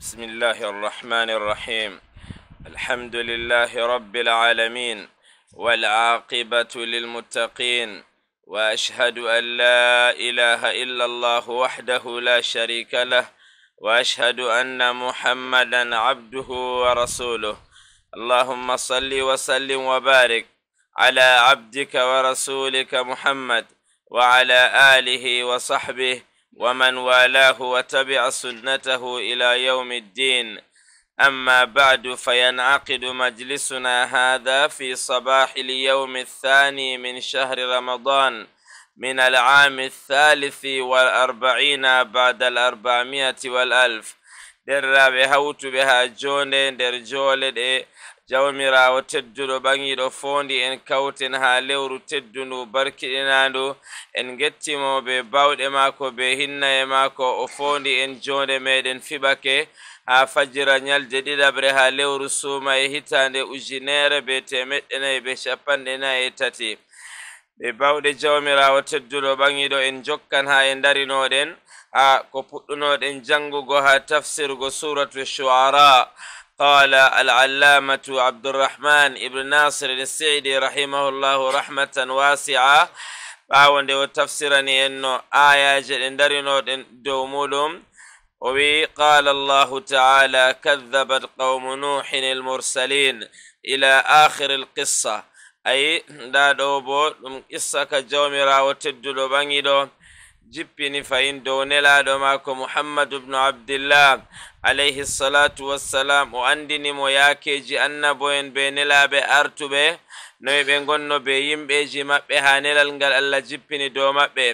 بسم الله الرحمن الرحيم الحمد لله رب العالمين والعاقبة للمتقين وأشهد أن لا إله إلا الله وحده لا شريك له وأشهد أن محمدا عبده ورسوله اللهم صل وسلم وبارك على عبدك ورسولك محمد وعلى آله وصحبه ومن والاه وتبع سنته إلى يوم الدين أما بعد فينعقد مجلسنا هذا في صباح اليوم الثاني من شهر رمضان من العام الثالث والأربعين بعد الأربعمائة والألف در رابي هوت بها جون در جولد إيه، jawmirawo tedduɗo ɓangiɗo fondi en kawten ha lewru teddundu barkiɗinandu en gettimo be bawɗe mako be hinna e mako o fondi en jonde meɗen fiɓake ha fajira ñalde ɗiɗaɓre ha lewru suma e hitande ujunere be temeɗɗenayyi be capanɗe nayyi e tati ɓe bawɗe jawmirawo tedduɗo ɓangiɗo en jokkan ha e darinoɗen ha ko puɗɗunoɗen jangugo ha tafsirgo suratu shuara قال العلامة عبد الرحمن ابن ناصر السعدي رحمه الله رحمة واسعة باون دي وتفسيرني انو آية جلندرينو دومولوم وي قال الله تعالى كذبت قوم نوح المرسلين إلى آخر القصة أي دادوبو دوبو إساك جومي راو تدلو بانيدو jippini fayin dow nelaɗo maako muhammadu ubnu abdillah alayhi ssalatu wassalam o andini mo yaakeji annabo'en be nelaɓe artuɓe noyi ɓe gonno be yimɓeji maɓɓe ha nelal ngal allah jippini dow maɓɓe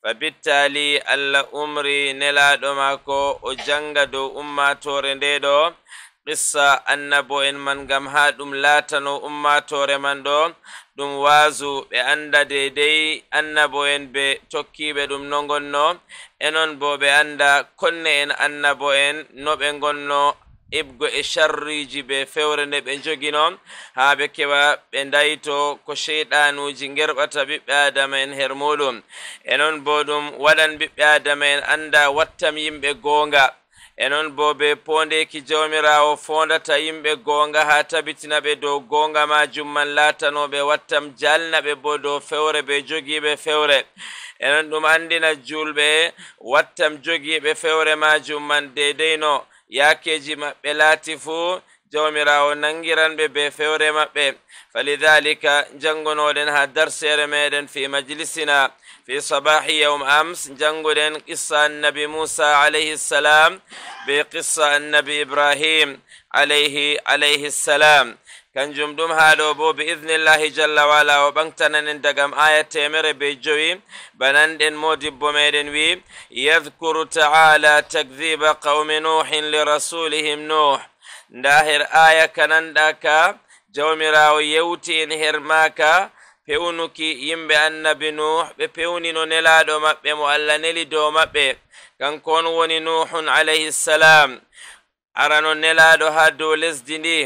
fa bittali allah umri nelaɗo maako o janga dow ummatore ndeɗo qissa annabo en man ngam ha ɗum laatano ummatore man ɗo ɗum waasu ɓe annda deydey annabo en be tokkiɓe ɗum no gonno enon bo ɓe annda konne en annabo en no ɓe gonno ibgo e sharriji ɓe fewre nde ɓe jogino ha ɓe keɓa ɓe dayto ko sheyɗanuji gerɓata ɓiɓɓe adama en her muɗum enon bo ɗum waɗan ɓiɓɓe adama en annda wattam yimɓe goonga enon bo be pondeki jawmirawo fondata yimɓe gonga ha tabitina ɓe dow gonga majum man latanoɓe wattam jalna ɓe bo dow fewre ɓe jogiɓe fewre enon ɗum andina julɓe wattam jogiɓe fewre majum man deydeyno yakeji maɓɓe laati fuu jawmirawo nangiranɓe be fewre maɓɓe falidalika jangonoɗen ha darsere meɗen fi majlisina في صباح يوم أمس جنقل قصة النبي موسى عليه السلام بقصة النبي إبراهيم عليه عليه السلام كان جمدوم هادو بإذن الله جل وعلا وبنتنا نندقم آية تيمر بجوي بنندن مودي بوميدن وي يذكر تعالى تكذيب قوم نوح لرسولهم نوح داهر آية كنندكا يوتي يوتين ماكا pewnuki yimɓe annabi nuh ɓe pewnino nelaɗo maɓɓe mo allah neli dow maɓɓe kankon woni nuhun alayhissalam arano nelaɗo ha dow lesdi ndi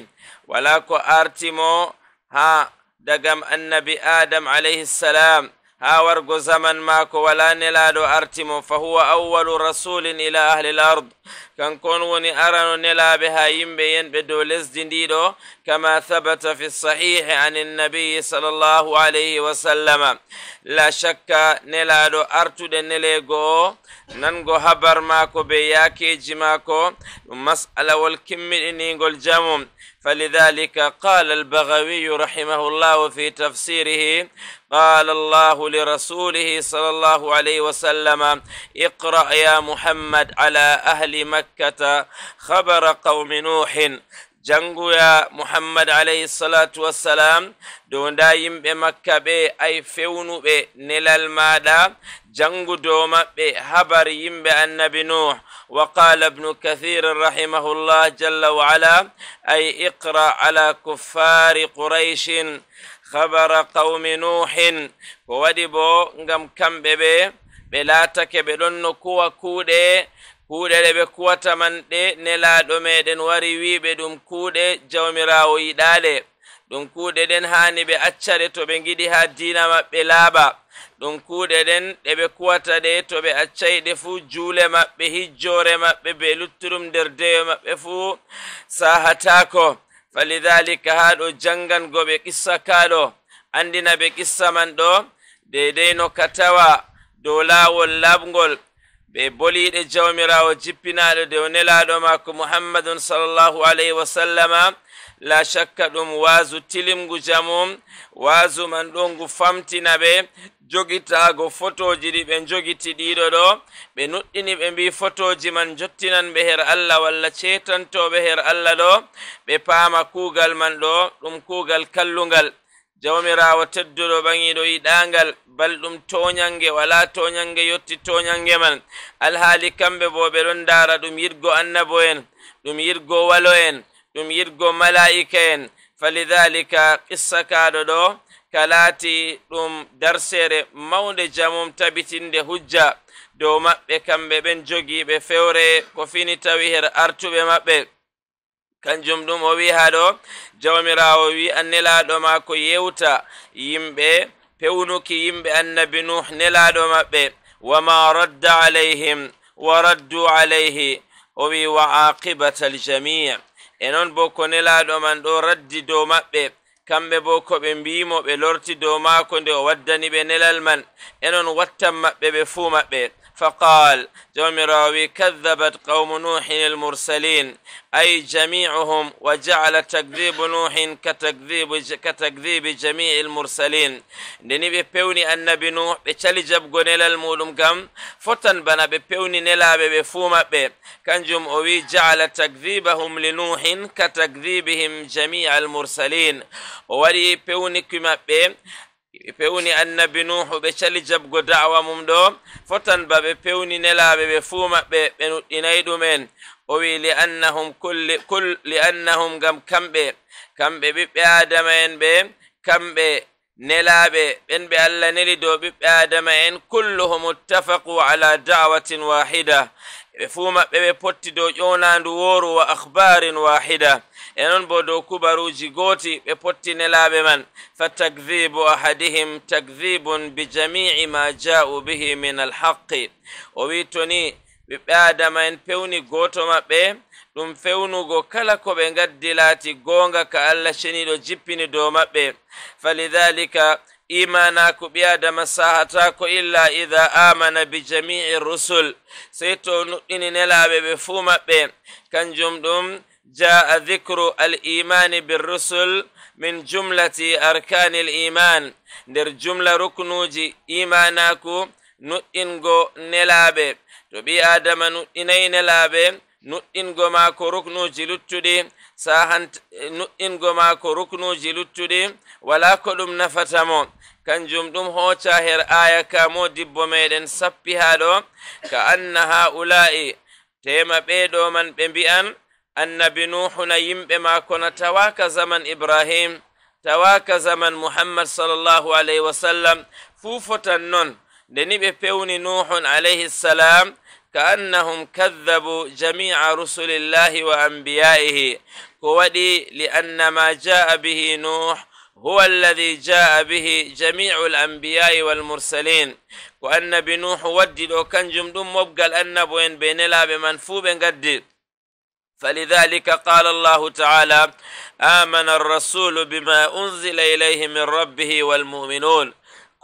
wala ko artimo ha dagam annabi adam alayhissalam ha wargo zaman maako wala nelaɗo artimo fa huwa awwalu rasulin ila ahli كنكون وني أرن نلا بها يمبين بدو لزد ديدو كما ثبت في الصحيح عن النبي صلى الله عليه وسلم لا شك نلا دو أرتو دي نلغو ننغو حبر ماكو بياكي جماكو مسألة والكمي نينغو الجمو فلذلك قال البغوي رحمه الله في تفسيره قال الله لرسوله صلى الله عليه وسلم اقرأ يا محمد على أهل مكة خبر قوم نوح جنگو يا محمد عليه الصلاة والسلام دون دايم بمكة بي أي فونو بي نلال مادا جنگو دوم بي حبر يم بأنب نوح وقال ابن كثير رحمه الله جل وعلا أي اقرأ على كفار قريش خبر قوم نوح ودبو نغم كم ببي بلاتك بلنكو وكودي kuuɗe ɗe ɓe kuwata man ɗe nelaaɗo meɗen wari wiiɓe ɗum kuuɗe jawmiraawo yiɗaaɗe ɗum kuuɗe ɗen haani ɓe accare to ɓe giɗi haa diina maɓɓe laaɓa ɗum kuuɗe ɗen ɗe ɓe kuwata ɗe to ɓe accayɗe fuu juule maɓɓe hijjoore maɓɓe be lutturum nder deyo maɓɓe fuu saahataako falidalika haa ɗo janngango ɓe qissa kaaɗo anndina ɓe qissa man ɗo deydeyno ka tawa dow laawol laaɓngol ɓe boliɗe jawmirawo jippinaɗo de o nelaɗo makko muhammadun salllahu alayhi wa sallama la shakka ɗum wasu tilimgu jamum wasu man ɗo ngu famtina ɓe jogitago photoji ɗi ɓe jogiti ɗiɗo ɗo ɓe nuɗɗini ɓe mbi photoji man jottinan ɓe her allah walla cetantoɓe her allah ɗo ɓe paama kugal man ɗo ɗum kugal kallugal jawmirawo tedduɗo ɓaŋiɗo yiɗagal balɗum toñangue wala toñangue yetti toñangue man alhaali kamɓe bo ɓe ɗon dara ɗum yirgo annabo en ɗum yirgo walo en ɗum yirgo mala'ika en falidalika qissakaɗo ɗo kalaati ɗum darsere mawde jamum tabitinde hujja dow maɓɓe kamɓe ɓen jogiɓe fewre ko fini tawi her artuɓe maɓɓe kanjum ɗum o wi haɗo jawmirawo wi annelaɗo ma ko yewta yimɓe pewnuki yimɓe annabi nuh nelaɗo maɓɓe wama radda alayhim wa raddu alayhi o wi wa aqibata aljamia e noon bo ko nelaɗo man ɗo raddi dow maɓɓe kamɓe bo koɓe mbimo ɓe lorti dow maako nde o waddani ɓe nelal man enon wattan maɓɓe ɓe fuu maɓɓe فقال جواب راوي كذبت قوم نوح المرسلين أي جميعهم وجعل تكذيب نوح كتكذيب كتكذيب جميع المرسلين دني بيوني أن نوح بتشلي جب غنيل المولم كم فتن بنا بيوني نلا بفوما بي كنجم أوي جعل تكذيبهم لنوح كتكذيبهم جميع المرسلين ولي بيوني كما بي pewni annabi nuhu ɓe cali jabgo da'wa mum ɗo fotan baɓe pewni nelaɓe ɓe fuu maɓɓe ɓe nuɗɗinayi ɗumen o wi liannahum kul liannahum gam kamɓe kamɓe ɓiɓɓe adama en ɓe kamɓe nelaɓe ɓen ɓe allah neli dow ɓiɓɓe adama en kulluhum ittafaqu ala da'watin wahida ɓe fuu maɓɓe ɓe potti dow ƴonandu woru wa akhbarin wahida e noon bo dow kubaruji gooti ɓe potti nelaaɓe man fa takdibu ahadihim takdibun bi jami'i ma ja'u bihi min alhaqi o wii to ni ɓiɓɓe adama en pewni gooto maɓɓe ɗum fewnugo kala ko ɓe ngaddi laati goonga ka allah ceniiɗo jippini dow maɓɓe falidalika imanako ɓi adama sahatako illa ida amana bi jami'i rusul sey to nuɗɗini nelaɓe ɓe fuu maɓɓe kanjum ɗum jaa dicru al imani birrusul min jumlati arkani l iman nder jumla ruknuji imanaku nuɗɗingo nelaɓe to ɓi adama nuɗɗinayi nelaɓe nuɗɗingo maako ruknuji luttuɗi sahant nu'ingo maako ruknuji luttuɗi wala ko ɗum nafata mo kanjum ɗum hocca her aya ka modibbo meɗen sappi ha ɗo ka anna haula'i tema ɓeɗo man ɓe mbi'an annabi nuhuna yimɓe maako na tawaka zaman ibrahim tawaka zaman muhammad sallllahu alayhi wa sallam fuu fotan non لنبي بيوني نوح عليه السلام كأنهم كذبوا جميع رسل الله وأنبيائه كودي لأن ما جاء به نوح هو الذي جاء به جميع الأنبياء والمرسلين وأن بنوح ودد وكان جمدوم مبقى بوين بين بينلا بمنفوب قدد فلذلك قال الله تعالى آمن الرسول بما أنزل إليه من ربه والمؤمنون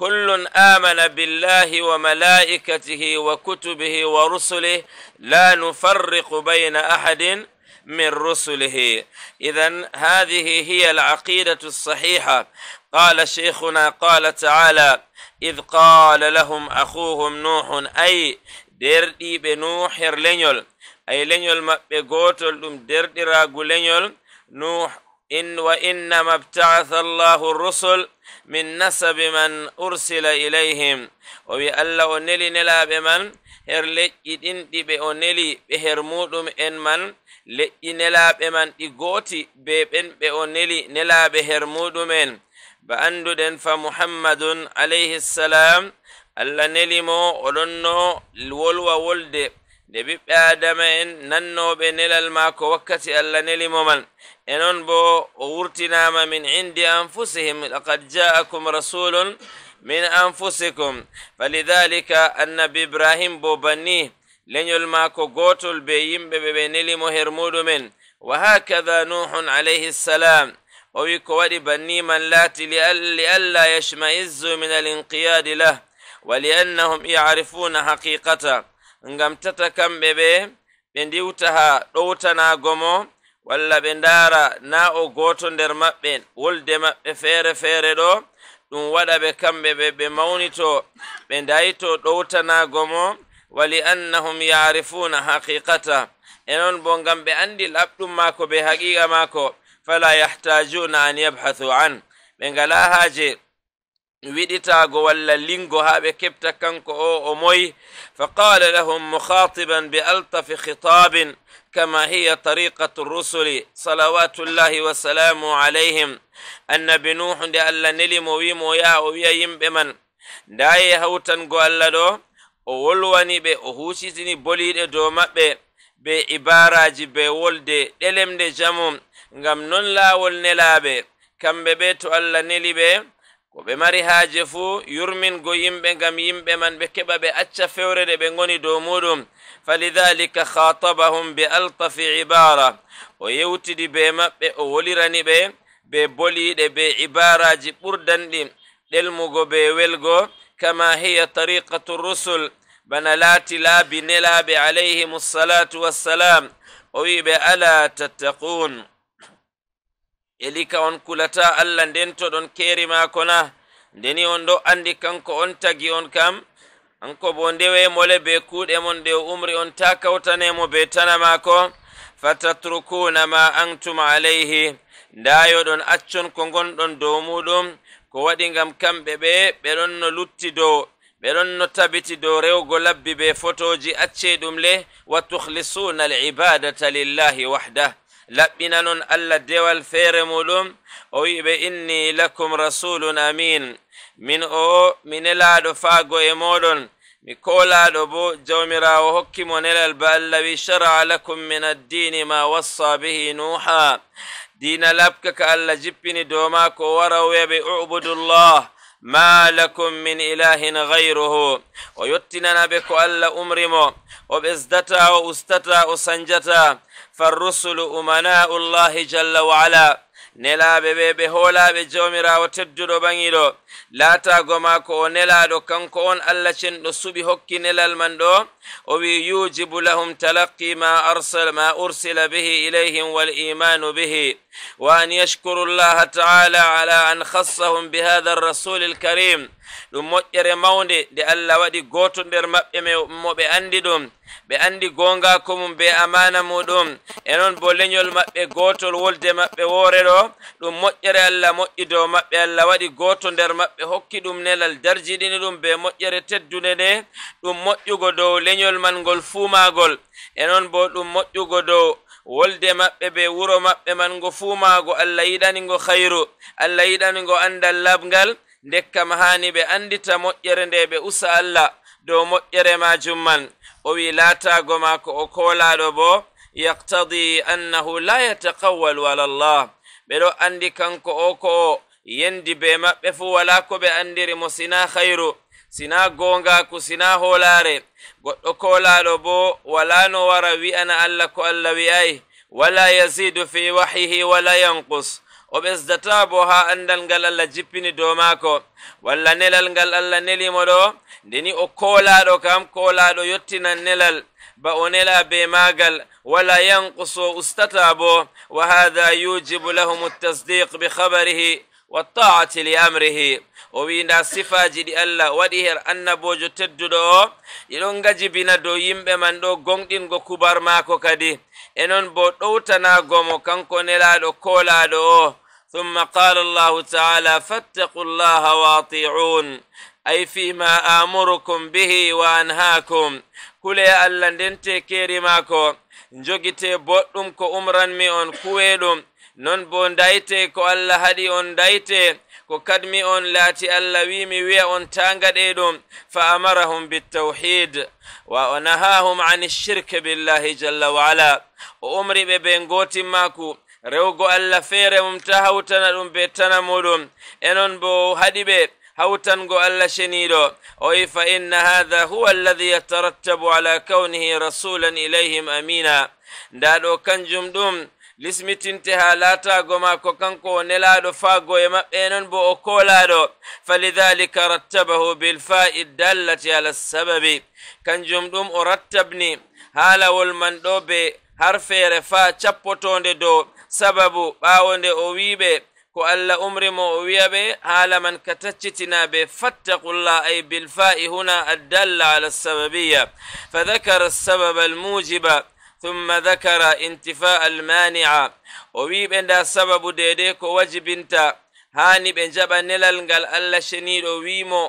كل آمن بالله وملائكته وكتبه ورسله لا نفرق بين أحد من رسله إذا هذه هي العقيدة الصحيحة قال شيخنا قال تعالى إذ قال لهم أخوهم نوح أي دردي بنوح nuhir أي لينيول ما maɓɓe دردي ɗum derɗiragu نوح إن وإنما ابتعث الله الرسل من نسب من أرسل إليهم وبألا أنلي نلا بمن هر لجدين دي بأنلي بهر مودم إن من لجي نلا بمن إغوتي غوتي ببن بأنلي نلا بهر مودم إن بأنددن فمحمد عليه السلام ألا نلمو مو الولو الولوى ولد نبيب آدم إن ننو بنيل الماكو وكت ألا نيل ممن إنن بو غورتنا من عند أنفسهم لقد جاءكم رسول من أنفسكم فلذلك أن إبراهيم بو بني لن يلماكو غوتل بيين ببنيل مهرمود من وهكذا نوح عليه السلام ويكوالي بني من لا لئلا يشمئز من الانقياد له ولأنهم يعرفون حقيقته ngam tata kamɓe ɓe ɓe ndiwta haa ɗowtanago mo walla ɓe ndaara na o gooto nder maɓɓe wolde maɓɓe feere feere ɗo ɗum waɗa ɓe kamɓe ɓe ɓe mawnito ɓe ndayto ɗowtanago mo wali annahum yarifuna haqiqata e noon bo ngam ɓe anndi laɓɗum maako be haqiqa maako fala yahtajuna an yabhathu an ɓe ngala haaje ويدتاغو ولا لينغو هابي كبتا كانكو او اوموي فقال لهم مخاطبا بألطف خطاب كما هي طريقة الرسل صلوات الله وسلام عليهم أن بنوح دي ألا نلي مويمو يا ويا بمن داي هوتن غو دو وولواني بي أهوشيزيني بولي دي ما بي بي إباراجي بي ولدي دلم دي جمو نغم نون لا ولنلا بي كم بي بيتو ألا نلي بي ko be mari haaje fuu go yimɓe ngam yimɓe man ɓe keɓa ɓe acca fewrede ɓe ngoni dow muɗum falidalika khatabahum be altafi ibara o yewtidi be maɓɓe o wolirani ɓe be boliɗe be ibaraji ɓurdanɗi ɗelmugo be welgo kama hiya tariqatu rusul bana laati laabi nelaɓe alayhimu salatu wassalam o wi wiɓe ala tattaqun elika on kulata allah nden to ɗon keri maako na ndeni on ɗo andi kanko on tagi on kam anko bo ndewe mole be kuuɗe mon ɗe o umri on ta kawtanemo be tana maako fatatrukuna ma antum alayhi ndayo ɗon accon ko gonɗon dow muɗum ko waɗi ngam kamɓe ɓe ɓe ɗon no lutti dow ɓe ɗon no tabiti dow rewgo labbi be fotoji acce ɗum le wa tuhlisuna al ibadata lillahi wahdah لبنالون الله دوال فير مولوم اوي بإني لكم رسول أمين من او من لا دفاع مولون ميكولا دبو جومرا وهكي منل البال الذي شرع لكم من الدين ما وصى به نوحا دين لبكك الله جبني دوماك وروي بأعبد الله ما لكم من إله غيره ويتننا بك ألا أمرمو وبإزدتا وأستتا وسنجتا فالرسل أمناء الله جل وعلا nelaaɓe ɓe ɓe hoolaaɓe jawmirawo tedduɗo ɓaŋiɗo laataago maako o nelaaɗo kanko on allah cenɗo suɓi hokki nelal man ɗo o wi yujibu lahum talaqi ma arsal ma ursila bihi ilayhim wal imanu bihi wa an yashkuru llaha taala ala an khassahum bihada arrasuli alkarim ɗum moƴƴere mawnde nde allah waɗi goto nder maɓɓe mo ɓe andi ɗum ɓe andi gongako mum be amana muɗum e noon bo leñol maɓɓe gotol wolde maɓɓe woore ɗo ɗum moƴƴere allah moƴƴi dow maɓɓe allah waɗi goto nder maɓɓe hokki ɗum nelal darjiɗini ɗum be moƴƴere teddude nde ɗum moƴƴugo dow leñol man ngol fuumagol e noon bo ɗum moƴƴugo dow wolde maɓɓe be wuro maɓɓe man ngo fuumaago allah yiɗani ngo hayru allah yiɗani ngo andal laɓngal ndekkam hani ɓe andita moƴƴere nde ɓe usa allah dow moƴƴere majum man o wi laatago mako o koolaɗo bo yaktadi annahu la yataqawwalu ala llah ɓeɗo andi kanko o ko o yendi be maɓɓe fuu wala ko ɓe andiri mo sina hayru sina gongaku sina hoolaare goɗɗo koolaɗo bo wala no wara wi'ana allah ko allah wi'ay wala yazidu fi wahihi wala yanqus o ɓesdata bo ha andal ngal allah jippini dow maako walla nelal ngal allah nelimo ɗo ndeni o kolaɗo kam kolaɗo yottinan nelal ba o nela be magal wala yanquso ustata bo wa hada yujibu lahum tasdiq bi habarihi والطاعة لأمره وبينا صفاج دي الله وديه النبوج تددو يلون جبنا دو يمبه من دو غونغين غو كبار ماكو kadi enon bo ɗowtanagomo kanko nelaɗo kolaɗo o ثم قال الله تعالى فاتقوا الله واطيعون أي فيما آمركم به وأنهاكم كل ألا دنت كريماكو نجوكي بوتم كو أمران ميون كويلوم نون بون دايتي كو ألا هدي أون دايتي كو كدمي أون لاتي ألا ويمي وي أون تانغد إيدوم فأمرهم بالتوحيد وأنهاهم عن الشرك بالله جل وعلا وأمري ببنغوتي ماكو rewgo allah feere mum ta hawtana ɗum be tana muɗum e non bo haɗi ɓe hawtango allah ceniɗo o wi fa inna hadha huwa alladi yatarattabu ala kawnihi rasulan ilayhim amina nda ɗo kanjum ɗum lismitinte ha latago mako kanko o nelaɗo fago e maɓɓe non bo o kolaɗo falidhalika rattabahu bilfa'i dallati ala sababi kanjum ɗum o rattabni ha lawol man ɗo be har feere fa cappotonde dow sababu bawonde o wiibe ko allah umri mo o wiya hala man ka taccitina ɓe fattaqullah ay bilfa'i huna addalla ala sababiya fa dhakara sababa almujiba thumma dakara intifa'a almani'a o wiɓe nda sababu dede ko wajibinta hani ɓe jaɓa nelal ngal allah sheniɗo wimo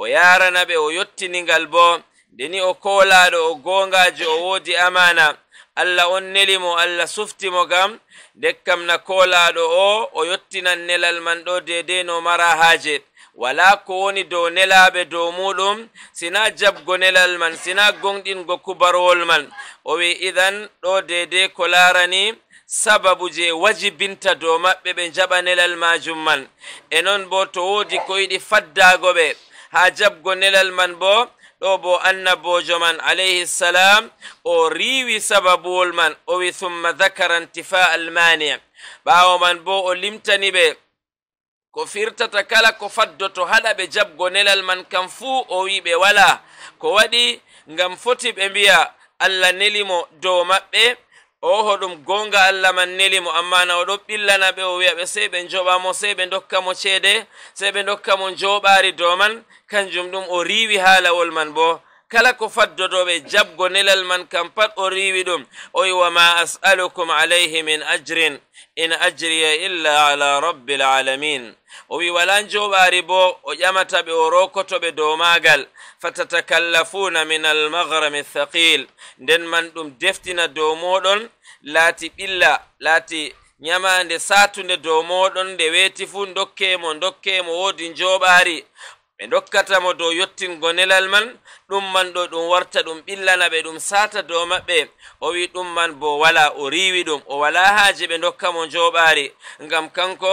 o yarana ɓe o yottini ngal bo ndeni o kolaɗo o gongajo o wodi amana allah on nelimo allah suftimo kam dekkam na kolaɗo o o yottinan nelal man ɗo dedei no mara haaje wala ko woni dow nelaɓe dow muɗum sina jabgo nelal man sina gonɗingo kubarowol man o wi idan ɗo dedei ko larani sababu je wajibinta dow maɓɓe ɓe jaɓa nelal majum man e non bo to wodi ko yiɗi faddago ɓe ha jabgo nelal man bo ɗo bo annabojo man alayhi ssalam o riiwi sababuwol man o wi thumma dhakara ntifa almania ɓaawo man bo o limtani ɓe ko firtata kala ko faddoto haɗa ɓe jaɓgo nelal man kam fuu o wi ɓe wala ko waɗi ngam foti ɓe mbiya allah nelimo dow maɓɓe o ho ɗum gonga allah man neli mo amma na oɗo ɓillana ɓe o wiya ɓe sey ɓe joɓamo sey ɓe dokka mo ceede sey ɓe dokka mo joɓari dow man kanjum ɗum o riwi haalawol man boo kala ko faddotoɓe jabgo nelal man kam pat o riwi ɗum o wi wama as'alukum alayhi min ajrin in ajriya illa ala rabbil alamin o wi wala joɓari bo o ƴamata ɓe o rokotoɓe dow magal fatatakallafuna min almagrami thaqil nden man ɗum deftina dow moɗon laati ɓilla laati nyamande satunde dow moɗon nde weeti fuu dokkemo dokkemo woodi njoɓaari ɓe dokkatamo dow yottingo nelal man ɗum man ɗo ɗum warta ɗum ɓillana ɓe ɗum sata dow maɓɓe o wi ɗum man bo wala o riwi ɗum o wala haaje ɓe dokka mo joɓari ngam kanko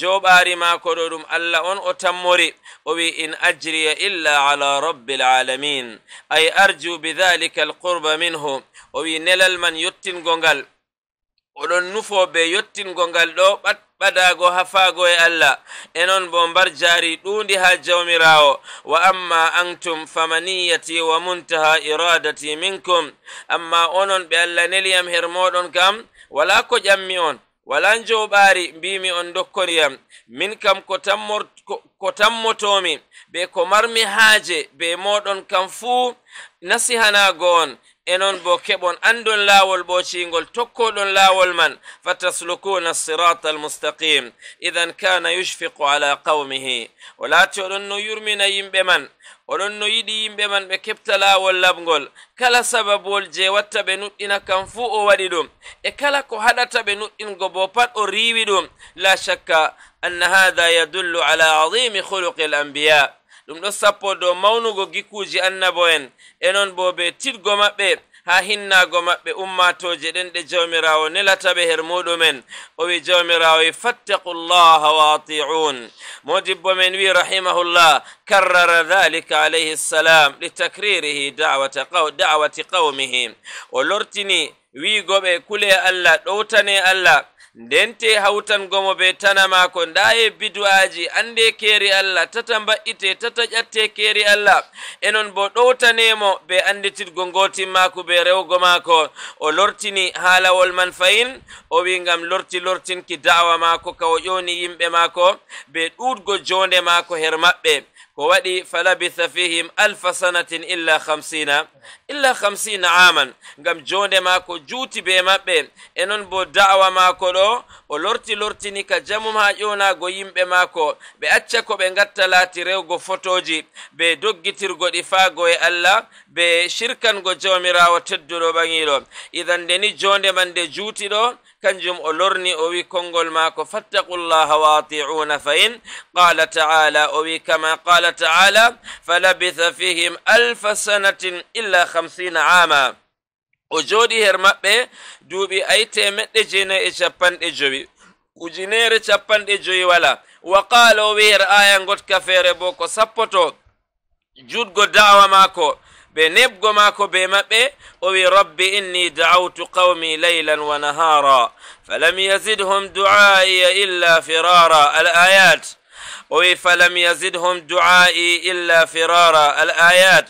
joɓari maako ɗo ɗum allah on o tammori o wi in ajriya illa ala rabbil alamin ay arju bidhalika alqurba minhu o wi nelal man yottingo ngal oɗon nufo be yottingo ngal ɗo ɓat ɓadago hafaago e allah e non bo mbar jaari ɗuundi ha jawmirawo wa amma antum famaniyati wa muntaha iradati minkum amma onon ɓe allah neliyam her moɗon kam wala ko ƴammi on wala jowɓaari mbimi on dokkoriyam min kam ko tammor ko tammotomi be ko marmi haaje be moɗon kam fuu nasihanaago on enon bo keɓon andon laawol ɓoocingol tokkoɗon lawol man fatasluquna sirata almustaqim idan kana yushfiqu ala qawmihi o laati oɗon no yurmina yimɓe man oɗon no yiɗi yimɓe man ɓe keɓta lawol laɓngol kala sababol je watta ɓe nuɗɗina kam fuu o waɗi ɗum e kala ko haɗata ɓe nuɗɗingo bo pat o riiwi ɗum la shakka anna hada yadullu ala adimi huluqi l dum do sappo do mawnugo gikuji annabo en e non bo be tiɗgo maɓɓe ha hinnago maɓɓe ummatoje ɗen ɗe jawmirawo nelata ɓe her muɗumen o wi jawmirawo fattaqullah wa atiun modibbo men wi rahimahullah karrara dhalika alayhi salam litakririhi da'wati qawmihi o lortini gobe kule allah ɗowtane allah ndente hawtangomo ɓe tana mako nda e biduaji ande keeri allah tata mba'ite tata ƴatte e keeri allah enon bo ɗowtanemo ɓe anditirgo ngotin mako ɓe rewgo mako o lortini haalawol man fayin o wi ngam lorti lortinki da'awa mako ka o ƴoni yimɓe mako ɓe ɗuɗgo jonde mako her maɓɓe ko waɗi falabitha fihim alpha sanatin illa hamsina illa hamsina aman ngam jonde maako juuti be maɓɓe e non bo da'wa maako ɗo o lorti lortini ka jamum ha ƴonago yimɓe maako ɓe acca ko ɓe gatta laati rewgo fotoji be doggitirgo ɗifaago e allah be shirkango jawmirawo tedduɗo ɓaŋiɗo idan ndeni jonde man nde juuti ɗo كنجم أولرني أوي كونغول ماكو فاتقوا الله واطيعون فإن قال تعالى أوي كما قال تعالى فلبث فيهم ألف سنة إلا خمسين عاما وجودي هرمبي دوبي أي تيمت إجينا إشابان إجوي وجينير إشابان إجوي ولا وقالوا وير آيان غوت كفير بوكو سبوتو جود غو دعوة ماكو ɓe nebgo maako be maɓɓe o wi rabbi inni da'awtu qawmi laylan wa nahara falam yazidhum du'a'iya illa firara al ayat o wi falam yazidhum du'a'i illa firara al ayat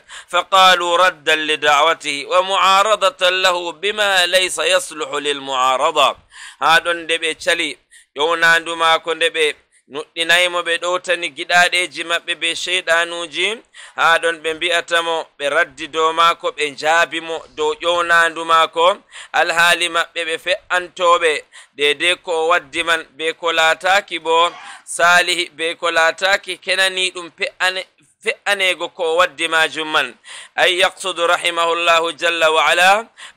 raddan li wa mu'aradatan lahu bima laysa yasluhu بما ليس يصلح للمعارضة هادون دبي تشلي يونان دماكو دبي nuɗɗinayimo ɓe ɗowtani giɗaɗeji maɓɓe be sheyɗanuji ha ɗon ɓe mbi'atamo ɓe raddi dow maako ɓe njaabimo dow ƴownandu maako alhaali maɓɓe ɓe fe'antoɓe dede ko o waddi man be ko lataki bo salihi be ko lataki kenani ɗum fe'ane fe'anego ko o waddi majum man ay yaksudu rahimahullahu jalla wa ala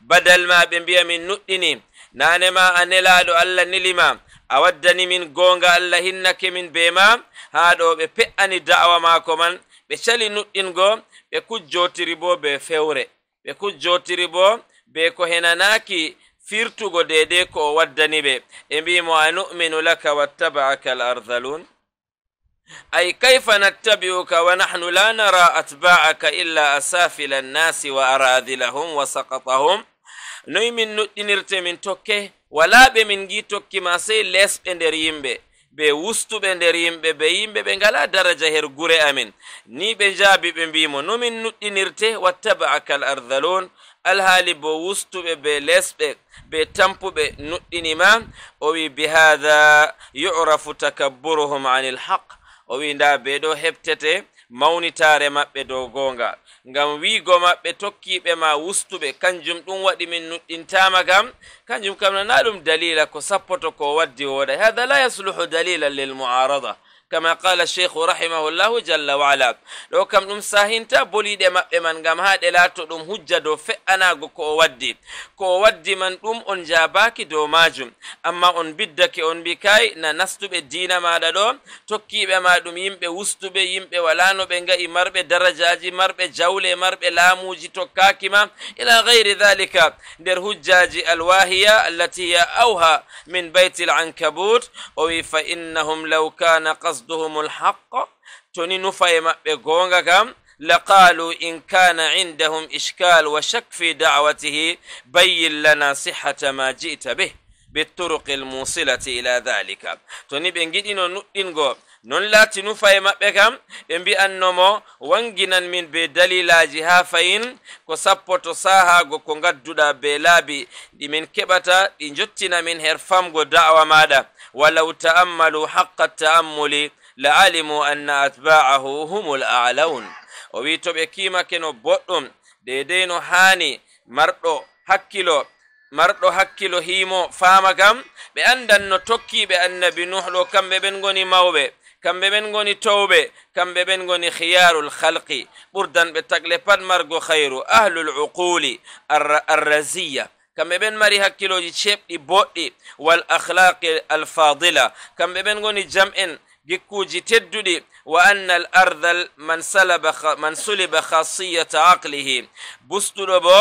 badal ma ɓe mbiya min nuɗɗini nanema a nelaɗo allah nilima a waddani min goonga allah hinnake min beema haa ɗo ɓe pe'ani da'awa maako man ɓe cali nuɗɗingo ɓe kujjotiri bo be fewre ɓe kujjotiri bo be ko henanaaki firtugo deedey ko o waddani ɓe ɓe mbimo a nu'minu laka wattaba'aka al ardalun ay kayfa nattabi'uka wa nahnu la nara atba'aka illa asafila annasi wa aradilahum wa sakatahum noy min nuɗɗinirte min tokke wala ɓe min ngi tokkima sey lesɓe nder yimɓe ɓe wustuɓe nder yimɓe ɓe yimɓe ɓe ngala daraja her gure amin ni ɓe njaabi ɓe mbimo nomin nuɗɗinirte wattabaaka al ardalon alhaali bo wustuɓe be lesɓe be tampuɓe nuɗɗinima o wi bihada yurafu takabburuhum ani lhaq o wi nda ɓeɗo heɓtete mawnitaare maɓɓe dow goonga ngam wiigo maɓɓe tokkiiɓe ma wustuɓe kanjum ɗum waɗi min nuɗɗintaama gam kanjum kam nana ɗum dalila ko sappoto ko waddi wooɗa hada la yasluhu dalilan lilmoarada كما قال الشيخ رحمه الله جل وعلا ɗo kam ɗum sahinta boliɗe maɓɓe man ngam ha ɗe laato ɗum hujja dow fe'anago ko o waddi ko o waddi man ɗum on jabaki dow majum amma on biddake on mbi kay na nastuɓe dina maɗa ɗo tokkiɓe ma ɗum yimɓe wustuɓe yimɓe walano ɓe nga'i marɓe darajaji marɓe jawle marɓe laamuji tokkaki ma ila gayri dhalika nder hujjaji alwahiya allati hiya awha min bayti alankabut o wi fa innahum law kana qasd قصدهم الحق توني نفاي ما لقالوا إن كان عندهم إشكال وشك في دعوته بين لنا صحة ما جئت به بالطرق الموصلة إلى ذلك توني بنجدين نؤدين non laati nu faye maɓɓe kam ɓe mbi'annomo wanginan min be dalilaji ha fayin ko sappo to sahago ko ngadduɗa be laabi ɗimin keɓata ɗi jottina min her famgo da'wa maɗa walaw ta'ammalu haqqa ta'ammuli la alimu anna atba'ahu humul a'lawun o wi toɓe kimake no boɗɗum deidei no hani marɗo hakkilo marɗo hakkilo himo faama kam ɓe andan no tokkiɓe annabi nuhɗo kamɓe ɓen goni mawɓe kamɓe ɓen ngoni towɓe kamɓe ɓen ngoni khiyarul khalqi ɓurdan ɓe tagle pat margo hayru ahlul uquli arraziya ar kamɓe ɓen mari hakkiloji ceɓɗi boɗɗi wal akhlaqi alfadila kamɓe ɓen ngoni jam'en gikkuji tedduɗi wa anna al ardal man suliba khasiyata aqlihi bustuɗo bo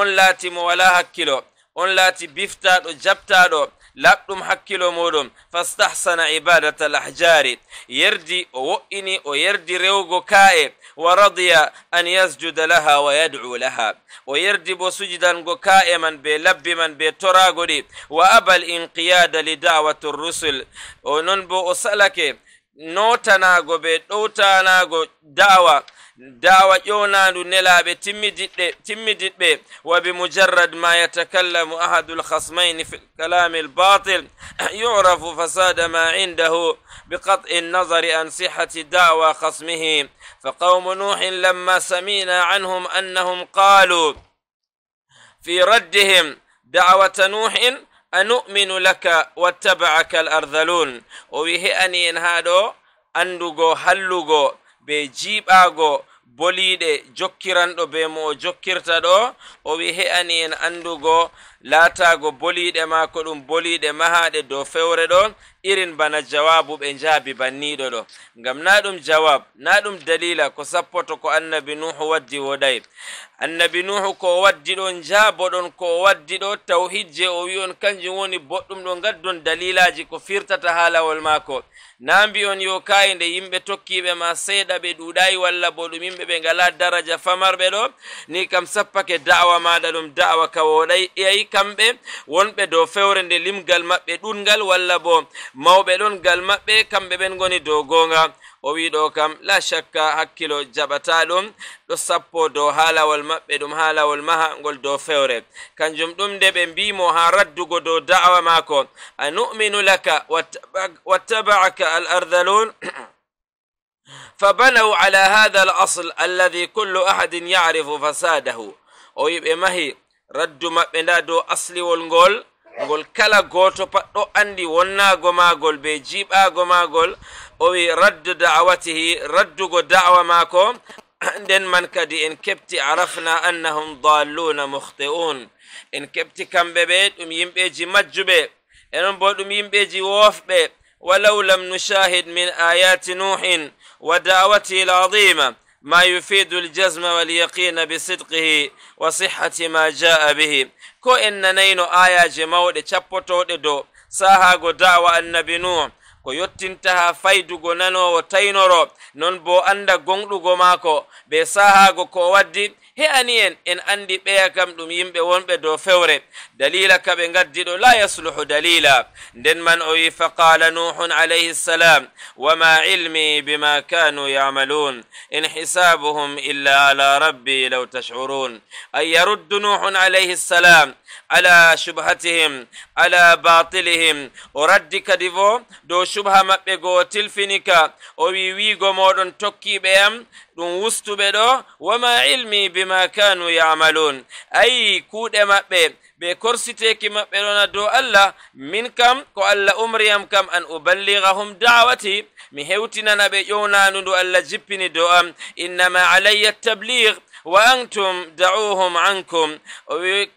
on laati mo wala hakkilo on laati biftaɗo jabtaɗo laaɓɗum hakkilo muɗum fastahsana ibadata al ahjari yerdi o wo'ini o yerdi rewgo kaa'e wa radiya an yasjuda laha wa yad'u laha o yerdi bo sujudango kaa'e man be labbi man be torago ɗi wa abal inqiyada li da'wati rusul o non bo o salake notanago be ɗowtanago da'wa دعوة يونان بتمدد تمدد وبمجرد ما يتكلم أحد الخصمين في الكلام الباطل يعرف فساد ما عنده بقطع النظر عن صحة دعوى خصمه فقوم نوح لما سمينا عنهم أنهم قالوا في ردهم دعوة نوح أنؤمن لك واتبعك الأرذلون وبه أن هادو أندوغو هلوغو بجيب آغو boliɗe jokkiranɗo be mo o jokkirta ɗo o wi he'ani en anndugo laatago boliiɗe ma ko ɗum boliiɗe mahaaɗe dow fewre ɗo irin bana jawaabu ɓe njaabi banniiɗo ɗo ngam na ɗum jawab na ɗum dalila ko sappoto ko annabi nuhu waddi woɗay annabi nuhu ko o waddi ɗo njaaboɗon ko o waddi ɗo tawhid je o wi'on kanjum woni boɗɗum ɗo ngaddon dalilaji ko firtata haa lawol maako na mbi on yo kaayi nde yimɓe tokkiiɓe ma seeɗa ɓe ɗuuɗaayi walla bo ɗum yimɓe ɓe ngalaa daraja famarɓe ɗo ni kam sappake da'awa maaɗa ɗum da'awa ka woɗay ayi kambe wonbe do fewre nde limgal mabbe dungal walla bo don gal mabbe kambe ben goni do gonga o wi do kam la shakka hakkilo jabata ɗum do sappo do ha wal maɓɓe ɗum maha ngol do fewre kanjum ɗum nde ɓe mbimo ha raddugo do da'awa mako a nu'minu laka wattaba'aka al ardalun فبنوا على هذا الأصل الذي كل أحد يعرف فساده أو يبقى مهي raddu maɓɓe nda dow asliwol ngol ngol kala goto patɗo andi wonnago magol be jiɓago magol o wi raddu da'awatihi raddugo da'wa mako nden man kadi en kepti arafna annahum dalluna muhti'un en kepti kamɓe ɓe ɗum yimɓeji majjuɓe enon bo ɗum yimɓeji woofɓe walaw lam nushahid min ayati nuhin wa da'awatihi l ما يفيد الجزم واليقين بصدقه وصحة ما جاء به كو إن نينو آيا جمود چاپوتو دو ساها غو دعوة النبي نوح كو يتنتها فايدو غو ننو وطينورو ننبو أندا غنغلو غو ماكو بساها غو كو ودي هانيين إن أندي بيكم دم يمبي ونبي دو فوري دليل كبن قدد لا يصلح دليلا دن من أوي فقال نوح عليه السلام وما علمي بما كانوا يعملون إن حسابهم إلا على ربي لو تشعرون أي يرد نوح عليه السلام على شبهتهم على باطلهم وردك ديفو دو شبه ما بيغو تلفينيكا وويويغو مودون توكي بيام دون وستو بيدو وما علمي بما كانوا يعملون أي كود ما بي بي بكرسي تيكي ما بيلونا دو الله منكم كم كو الله أمريم كم أن أبلغهم دعوتي mi hewtinana ɓe ƴownanu ndu allah دو do am innama alayya وأنتم دعوهم عنكم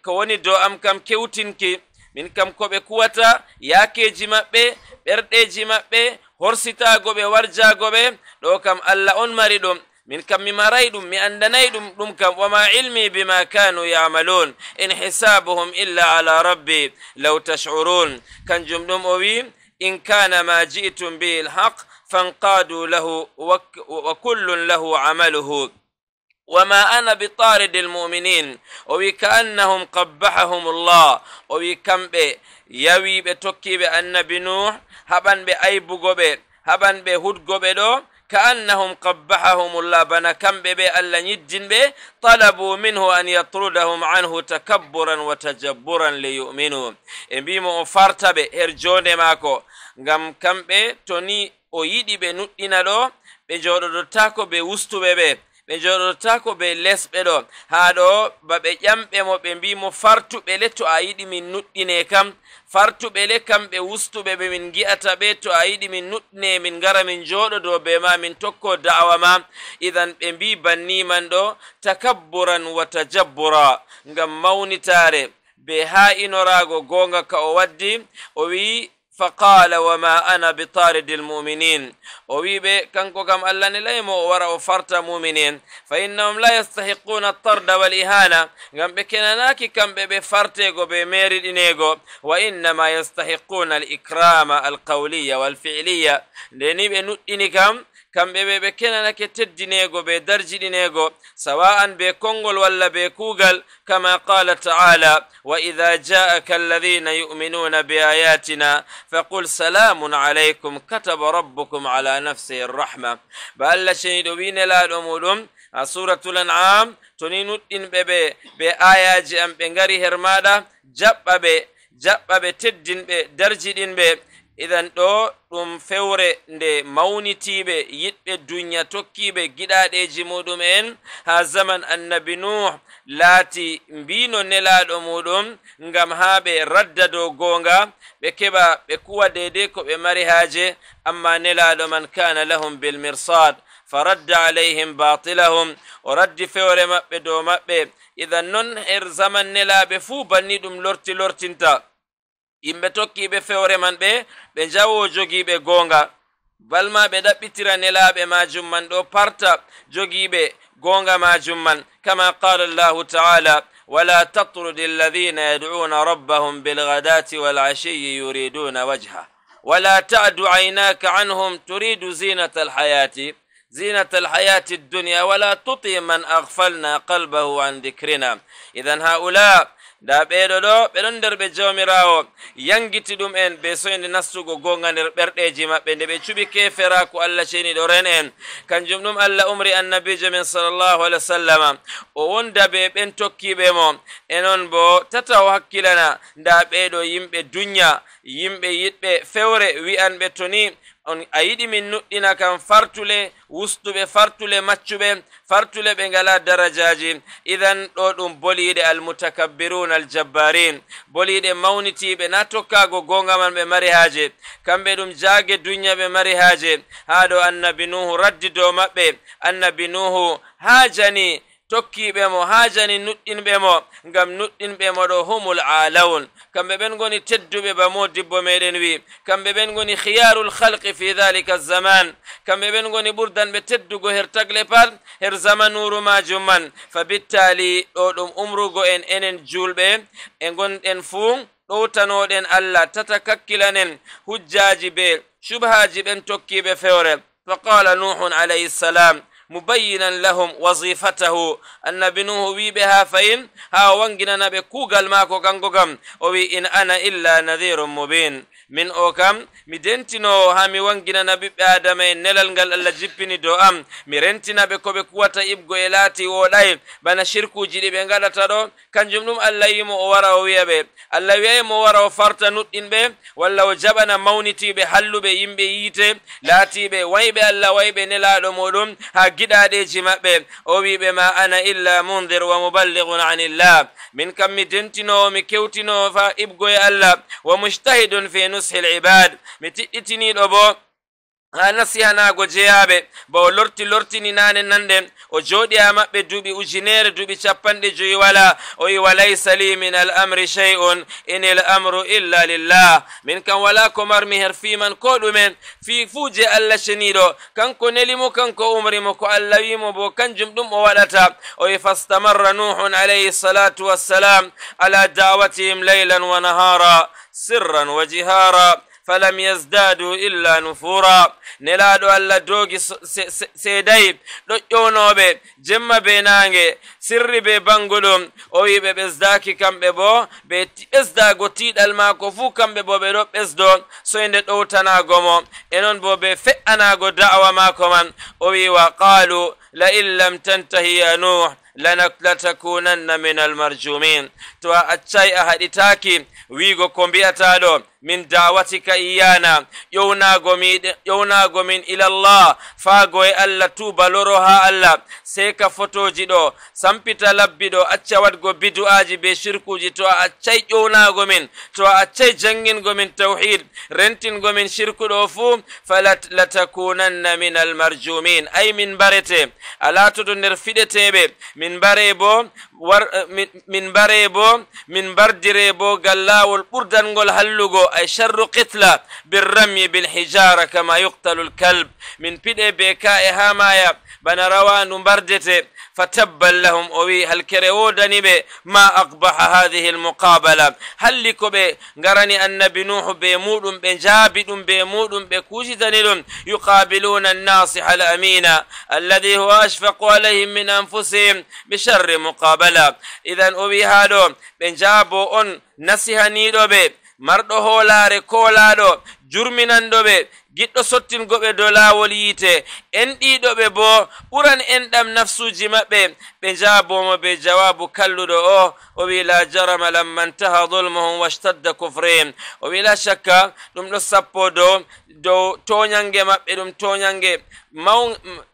كوني دو أم كم كيوتينكي من كم كوبي كواتا يا ياكي جيما بي برد جيما بي هرسيتا غوبي ورجا غوبي لو كم ألا أون مريدوم من كم مرايدوم مي أندنايدوم دوم كم وما علمي بما كانوا يعملون إن حسابهم إلا على ربي لو تشعرون كان جم دوم أوي إن كان ما جئتم به الحق فانقادوا له وكل له عمله وما أنا بطارد المؤمنين وكأنهم قبحهم الله وكم بي يوي بتوكي بأنبي نوح هبن بأيبو قبيل هبن بهود قبيلو كأنهم قبحهم الله بنا كم بي ألا يجن بي طلبوا منه أن يطردهم عنه تكبرا وتجبرا ليؤمنوا إن بيمو أفرت بي هرجون ماكو غم كم to توني او يدي ɓe دو بجودو تاكو joɗodottako ɓe ɓe joɗotako ɓe lesɓe ɗo haa ɗo baɓe ƴamɓe mo ɓe mbimo fartuɓe le to a yiɗi min nuɗɗine kam fartuɓe le kamɓe wustuɓe ɓe min gi'ata ɓe to a yiɗi min nuɗɗine min ngara min joɗo dow be ma min tokko da'awa ma idan ɓe mbi banniman ɗo takabburan wa tajabbura ngam mawnitare be haa inorago goonga ka o waddi o wi' فقال وما أنا بطارد المؤمنين وبيبي كنكو كم الله نليمو ورا وفرت مؤمنين فإنهم لا يستحقون الطرد والإهانة كم بكنا بكناناكي كم ببي فرتيغو بميرد إنيغو وإنما يستحقون الإكرام القولية والفعلية لنبي نتيني كم kamɓe ɓe ɓe kenana ke teddinego ɓe darjiɗinego sawa'an be kongol walla be kuugal kama qala taala wa ida ja'aka alladhina yu'minuna bi ayatina faqul salamun alaykum kataba rabbukum ala nafsihi arrahma ba allah ceniɗo winelaɗo muɗum a suratul an'am toni nuɗɗinɓe ɓe be ayaji am ɓe ngari her maɗa jaɓɓa ɓe jaɓɓa ɓe teddinɓe darjiɗinɓe idan ɗo ɗum fewre nde mawnitiɓe yiɗɓe duniya tokkiɓe giɗaɗeji muɗum'en ha zaman annabi nuh laati mbino nelaɗo muɗum ngam ha ɓe radda dow gonga ɓe keɓa ɓe kuwa dedei ko ɓe mari haaje amma nelaɗo man kana lahum bilmirsad فرد عليهم باطلهم ورد فور مبه دو مبه اذا نن هر زمن نلا بفو بني دم لورتي لورتنتا yimɓe tokkiɓe fewre man ɓe ɓe jawo jogiiɓe gonga balma ɓe ɗaɓɓitira nelaaɓe majum man ɗo parta jogiiɓe gonga majum man kama qala allahu taala ولا تطرد الذين يدعون ربهم بالغداة والعشي يريدون وجهه ولا تعد عيناك عنهم تريد زينة الحياة زينة الحياة الدنيا ولا تطي من أغفلنا قلبه عن ذكرنا إذا هؤلاء nda ɓeeɗo ɗo ɓe ɗon nder ɓe jawmirawo yangiti ɗum en ɓe soyde nastugo gonga nder ɓerɗeji maɓɓe nde ɓe cuɓi kefera ko allah ceeniɗo ren en kanjum ɗum allah umri annabijo min salllahu alah w sallama o wonda be ɓen tokkiɓe mo e noon bo tata o hakkilana nda ɓeeɗo yimɓe duña yimɓe yiɗɓe fewre wi'anɓe to ni on a yiɗi min nuɗɗina kam fartule wustuɓe fartule maccuɓe fartule ɓe ngala darajaji idan ɗo ɗum boliɗe almutakabbirun aljabbarin boliɗe mawnitiɓe na tokkago gonga man ɓe mari haaje kamɓe ɗum jaage duniya ɓe mari haaje haa ɗo annabi nuhu raddi dow maɓɓe annabi nuhu haajani tokkiɓe mo ha jani nuɗɗinɓe mo ngam nuɗɗinɓe mo ɗo humul alawun kamɓe ɓen goni tedduɓe bamo dibbo meɗen wi kamɓe ɓen goni khiyarul halqi fi dhalika zaman kamɓe ɓen goni ɓurdanɓe teddugo her tagle pat her zamanuru majum man fa bittali ɗo ɗum umrugo en enen julɓe e gonɗen fuu ɗowtanoɗen allah tata kakkilanen hujjaji be shubhaji ɓen tokkiɓe fewre faqala nuhun alayhi salam مبينا لهم وظيفته أن بنوه بي بها فإن ها وانجنا نبي كوغل ماكو كانكو كم إن أنا إلا نذير مبين min o kam mi dentinowo ha mi wanginana ɓiɓɓe adama en nelal ngal allah jippini dow am mi rentina ɓe ko ɓe kuwata ibgo e laati woɗay bana shirkuji ɗi ɓe gaɗata ɗo kanjum ɗum allah yimo o wara o wiya ɓe allah wiyayi mo wara o farta nuɗɗinɓe walla o jaɓana mawnitiɓe halluɓe yimɓe yiite laatiɓe wayɓe allah wayɓe nelaɗo muɗum ha giɗaɗeji maɓɓe o wiɓe ma ana illa mundir wa muballigun anillah min kam mi dentinowo mi kewtinowo fa ibgoye allah wa mujtahidun fi nushil ibad mi tiɗɗitiniɗo bo ha nasiha nago jeyaɓe bawo lorti lortini nane nande o joɗi ha maɓɓe duuɓi ujunere duuɓi capanɗe joyi wala o yi walaysa li min al amri chey un in l amru illa lillah min kam wala ko marmi her fiman ko ɗumen fi fuu je allah ceniɗo kanko nelimo kanko umrimo ko allah wimo bo kanjum ɗum o waɗata o yi fastamarra nuhun alayhi salatu wassalam ala dawatihim leylan wa nahara سرا وجهارا فلم يزدادوا إلا نفورا نلادو ألا دوغي سيداي دو يونو بي جمع بيناني سر بي بانغولوم أوي بي بزداكي كم بي بو بي ازداغو تيد الماكو فو كم بي بو بي رو بزدو سو اندت او تناغو مو إنون بو بي فئناغو دعوة ماكو من أوي وقالو لئن لم تنتهي يا نوح لنك لتكونن من المرجومين توا أتشاي أهدي اتاكي wigo ko mbiyata من دعوتك إيانا يونا غميد يونا غمين إلى الله فاغوي ألا توبا لروها ألا سيكا فتو جدو سمبتا لبدو أتشاوات غو بدو آجي بشركو جي تو أتشاي يونا غمين تو أتشاي جنجين غمين توحيد رنتين غمين شركو دوفو فلتكونن من المرجومين أي من بريتي ألا تدو نرفيد تيبي من بريبو war min من min bardireebo gallawol ɓurdangol hallugo أي شر قتلة بالرمي بالحجارة كما يقتل الكلب من بدء بكاء هامايا بنا روان بردت فتبا لهم أوي هل كريودني بي ما أقبح هذه المقابلة هل لكو بي غراني أن بنوح بيمود بجابد بيمود بكوشتنلم يقابلون الناصح الأمين الذي هو أشفق عليهم من أنفسهم بشر مقابلة إذا أوي هادو بنجابو أن نسيها نيدو بي marɗo hoolaare koolaaɗo jurminan dobe giddo sottin gobe do lawol yite en ɗiɗo ɓe bo buran en nafsuji mabbe be jabo mo be jawabu kalludo o o wi la jarama lamma ntaha dulmuhum washtadda kufrihim o wi la shakka dum do sappo do do tonyange mabbe dum tonyange maw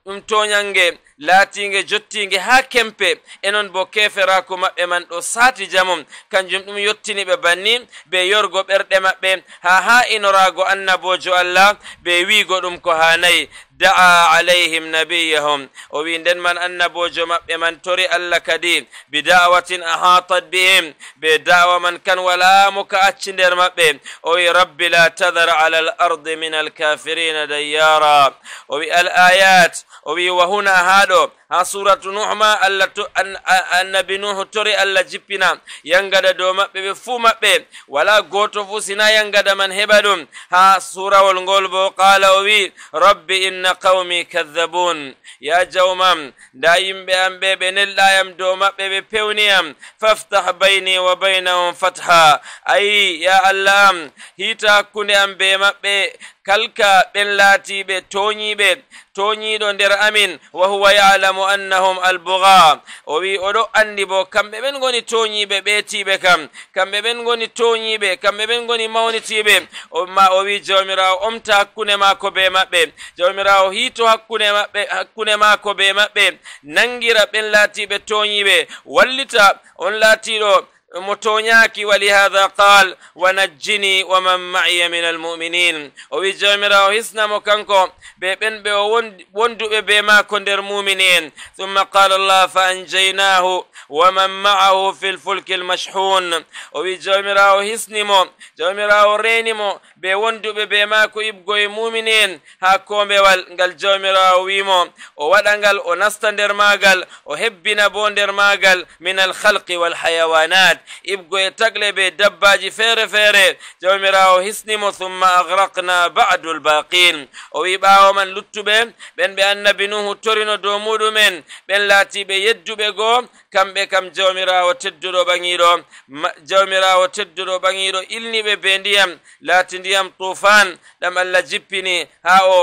dum tonyange latinge jottinge ha kempe enon bo keferaku mabbe man do sati jamum kanjum dum yottini be banni be yorgo berde mabbe ha ha inorago ئەنە بۆ جو ئەللا بێوی گۆ دم کۆهانەی دعا عليهم نبيهم وبين من أن بوجو من تري الله كدي بدعوة أحاطت بهم بدعوة من كان ولا مكأتشن دير مبين وي رب لا تذر على الأرض من الكافرين ديارا وبي الآيات وبي وهنا هادو ha suratu nuh ma allah to annabi nuhu tori allah jippina yangada dow maɓɓe ɓe fuu maɓɓe wala goto fuu sina yangada man heɓa ɗum ha surawol ngol bo qala o wi rabbi inna قومي كذبون يا جومم دايم بأم بين اللايم دوما ببيونيم فافتح بيني وبينهم فتحا أي يا الله هيتا كوني أم بما kalka ɓen laatiɓe toñiɓe toñiɗo nder amin wa huwa yalamu annahum albuga o wi oɗo andi bo kamɓe ɓen goni toñiɓe ɓeetiɓe kam kamɓe ɓen goni toñiɓe kamɓe ɓen goni mawnitiɓe ma o wi jawmirawo omta hakkunde maako be maɓɓe jawmirawo hiito hakkunde maɓɓe hakkunde maako be maɓɓe nangira ɓen laatiɓe toñiɓe wallita on laatiɗo متونياكي ولهذا قال ونجني ومن معي من المؤمنين وبجامرا وحسنا مكانكو بيبن بوند بما كندر مؤمنين ثم قال الله فأنجيناه ومن معه في الفلك المشحون وبجامرا وحسنمو جامرا ورينمو be wonduɓe be maako e muminen ha kombewal ngal jawmirawo wimo o waɗa ngal o nasta nder magal o hebbina bo nder magal min alhalqi walhayawanat e tagle be dabbaji feere feere jawmirawo hisnimo thumma agraqna badu lbaqin o wi ɓawo man luttuɓe ɓen ɓe annabi nuhu torino dow muɗumen ɓen laatiɓe yedduɓe goo kamɓe kam jawmirawo tedduɗo ɓaŋiɗo jawmirawo tedduɗo ɓaŋiɗo ilniɓe be ndiyam laati ndiyam tufan ɗam allah jippini ha o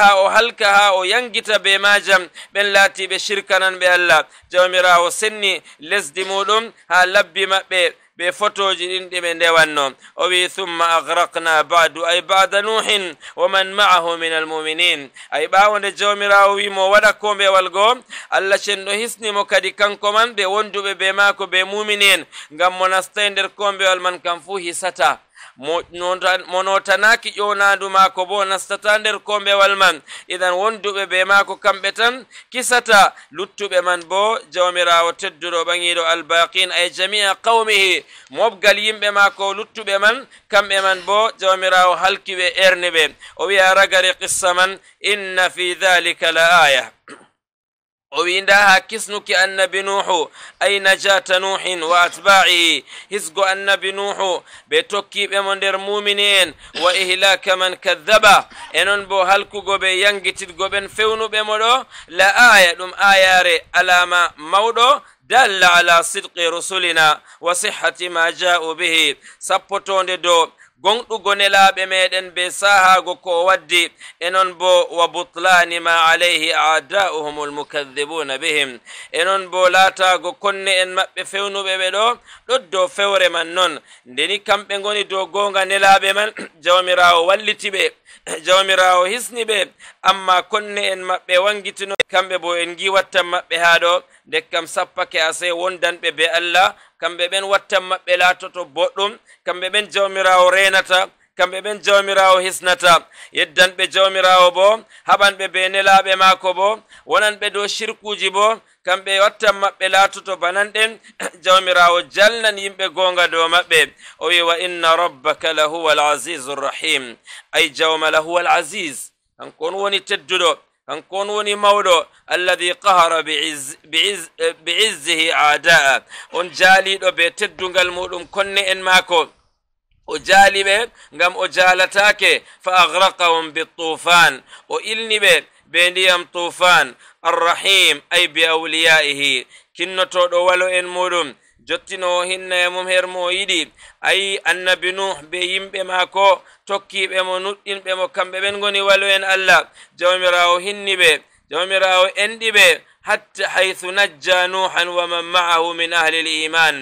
ha o halka ha o yangita be majam ɓen laatiɓe shirkanan ɓe allah jawmirawo senni lesdi muɗum ha labbi maɓɓe be fotoji ɗin ɗe ɓe ndewanno o wi thumma agraqna badu ay bada nuhin wa man ma'ahu min almuminin ay ɓawo nde jawmirawo wimo waɗa ko mbewal goo allah cenɗo hisnimo kadi kanko man ɓe wonduɓe be maako be mumini en ngam mo nastae nder kombewal man kam fuu hisata mo notanaki ƴonandu maako bo nastata nder kombewal man idan wonduɓe be maako kamɓe tan kisata luttuɓe man bo jawmirawo tedduɗo bangido albaqin ay jamia qawmihi mobgal yimɓe maako luttuɓe man kamɓe man bo jawmirawo halkiɓe be ɓe o wiya ragari qissa man inna fi dhalika la aya وبيندا كسنو أن نبي أي نجاة نوح وأتباعه هزقو أن نبي نوح بتوكي بمندر مؤمنين وإهلاك من كذبا إنن بو هلكو قو بي ينجي تدقو بن فيونو بمدو لا آية دم آياري على ما مودو دل على صدق رسولنا وصحة ما جاءوا به سبطون دو gonɗugo nelaaɓe meɗen be sahaago ko waddi e non bo wa butlani ma alayhi aada'uhum almukadibuna bihim e non bo laataago konne en maɓɓe fewnuɓe ɓe ɗo ɗo dow fewre man non ndeni kamɓe ngoni dow goonga nelaaɓe man jawmirawo walliti ɓe jawmirawo hisni ɓe amma konne en maɓɓe wangitino kamɓe bo en giwattan maɓɓe haa ɗo ndekkam sappake ase wondanɓe be allah kamɓe ɓen wattan maɓɓe laatoto boɗɗum kamɓe ɓen jawmirawo renata kamɓe ɓen jawmirawo hisnata yeddanɓe jawmirawo bo haɓanɓe be nelaɓe maako bo wonanɓe dow shirkuji bo kamɓe wattan maɓɓe laatoto bananɗen jawmirawo jalnan yimɓe gonga dow maɓɓe o wi wa inna rabbaka lahuwa alasise rrahim ay jawma lahuwa alasise kanko on woni tedduɗo انكونوني مولو الذي قهر بعز بعز بعزه عداء ان جالي دو بتدنغ المولم كن ان ماكو وجالي به غم اجالتاك فاغرقهم بالطوفان والني به بينيام طوفان الرحيم اي باوليائه كنتو دو ولو ان مولم jottino hinna e mum hermo yiɗi ayi annabi nuh be yimɓe maako tokkiɓe mo nuɗɗinɓe mo kamɓe ɓen goni walo en allah jawmirawo hinni ɓe jawmirawo enɗi ɓe hatta haythu najja nuhan wa man ma'ahu min ahli l iman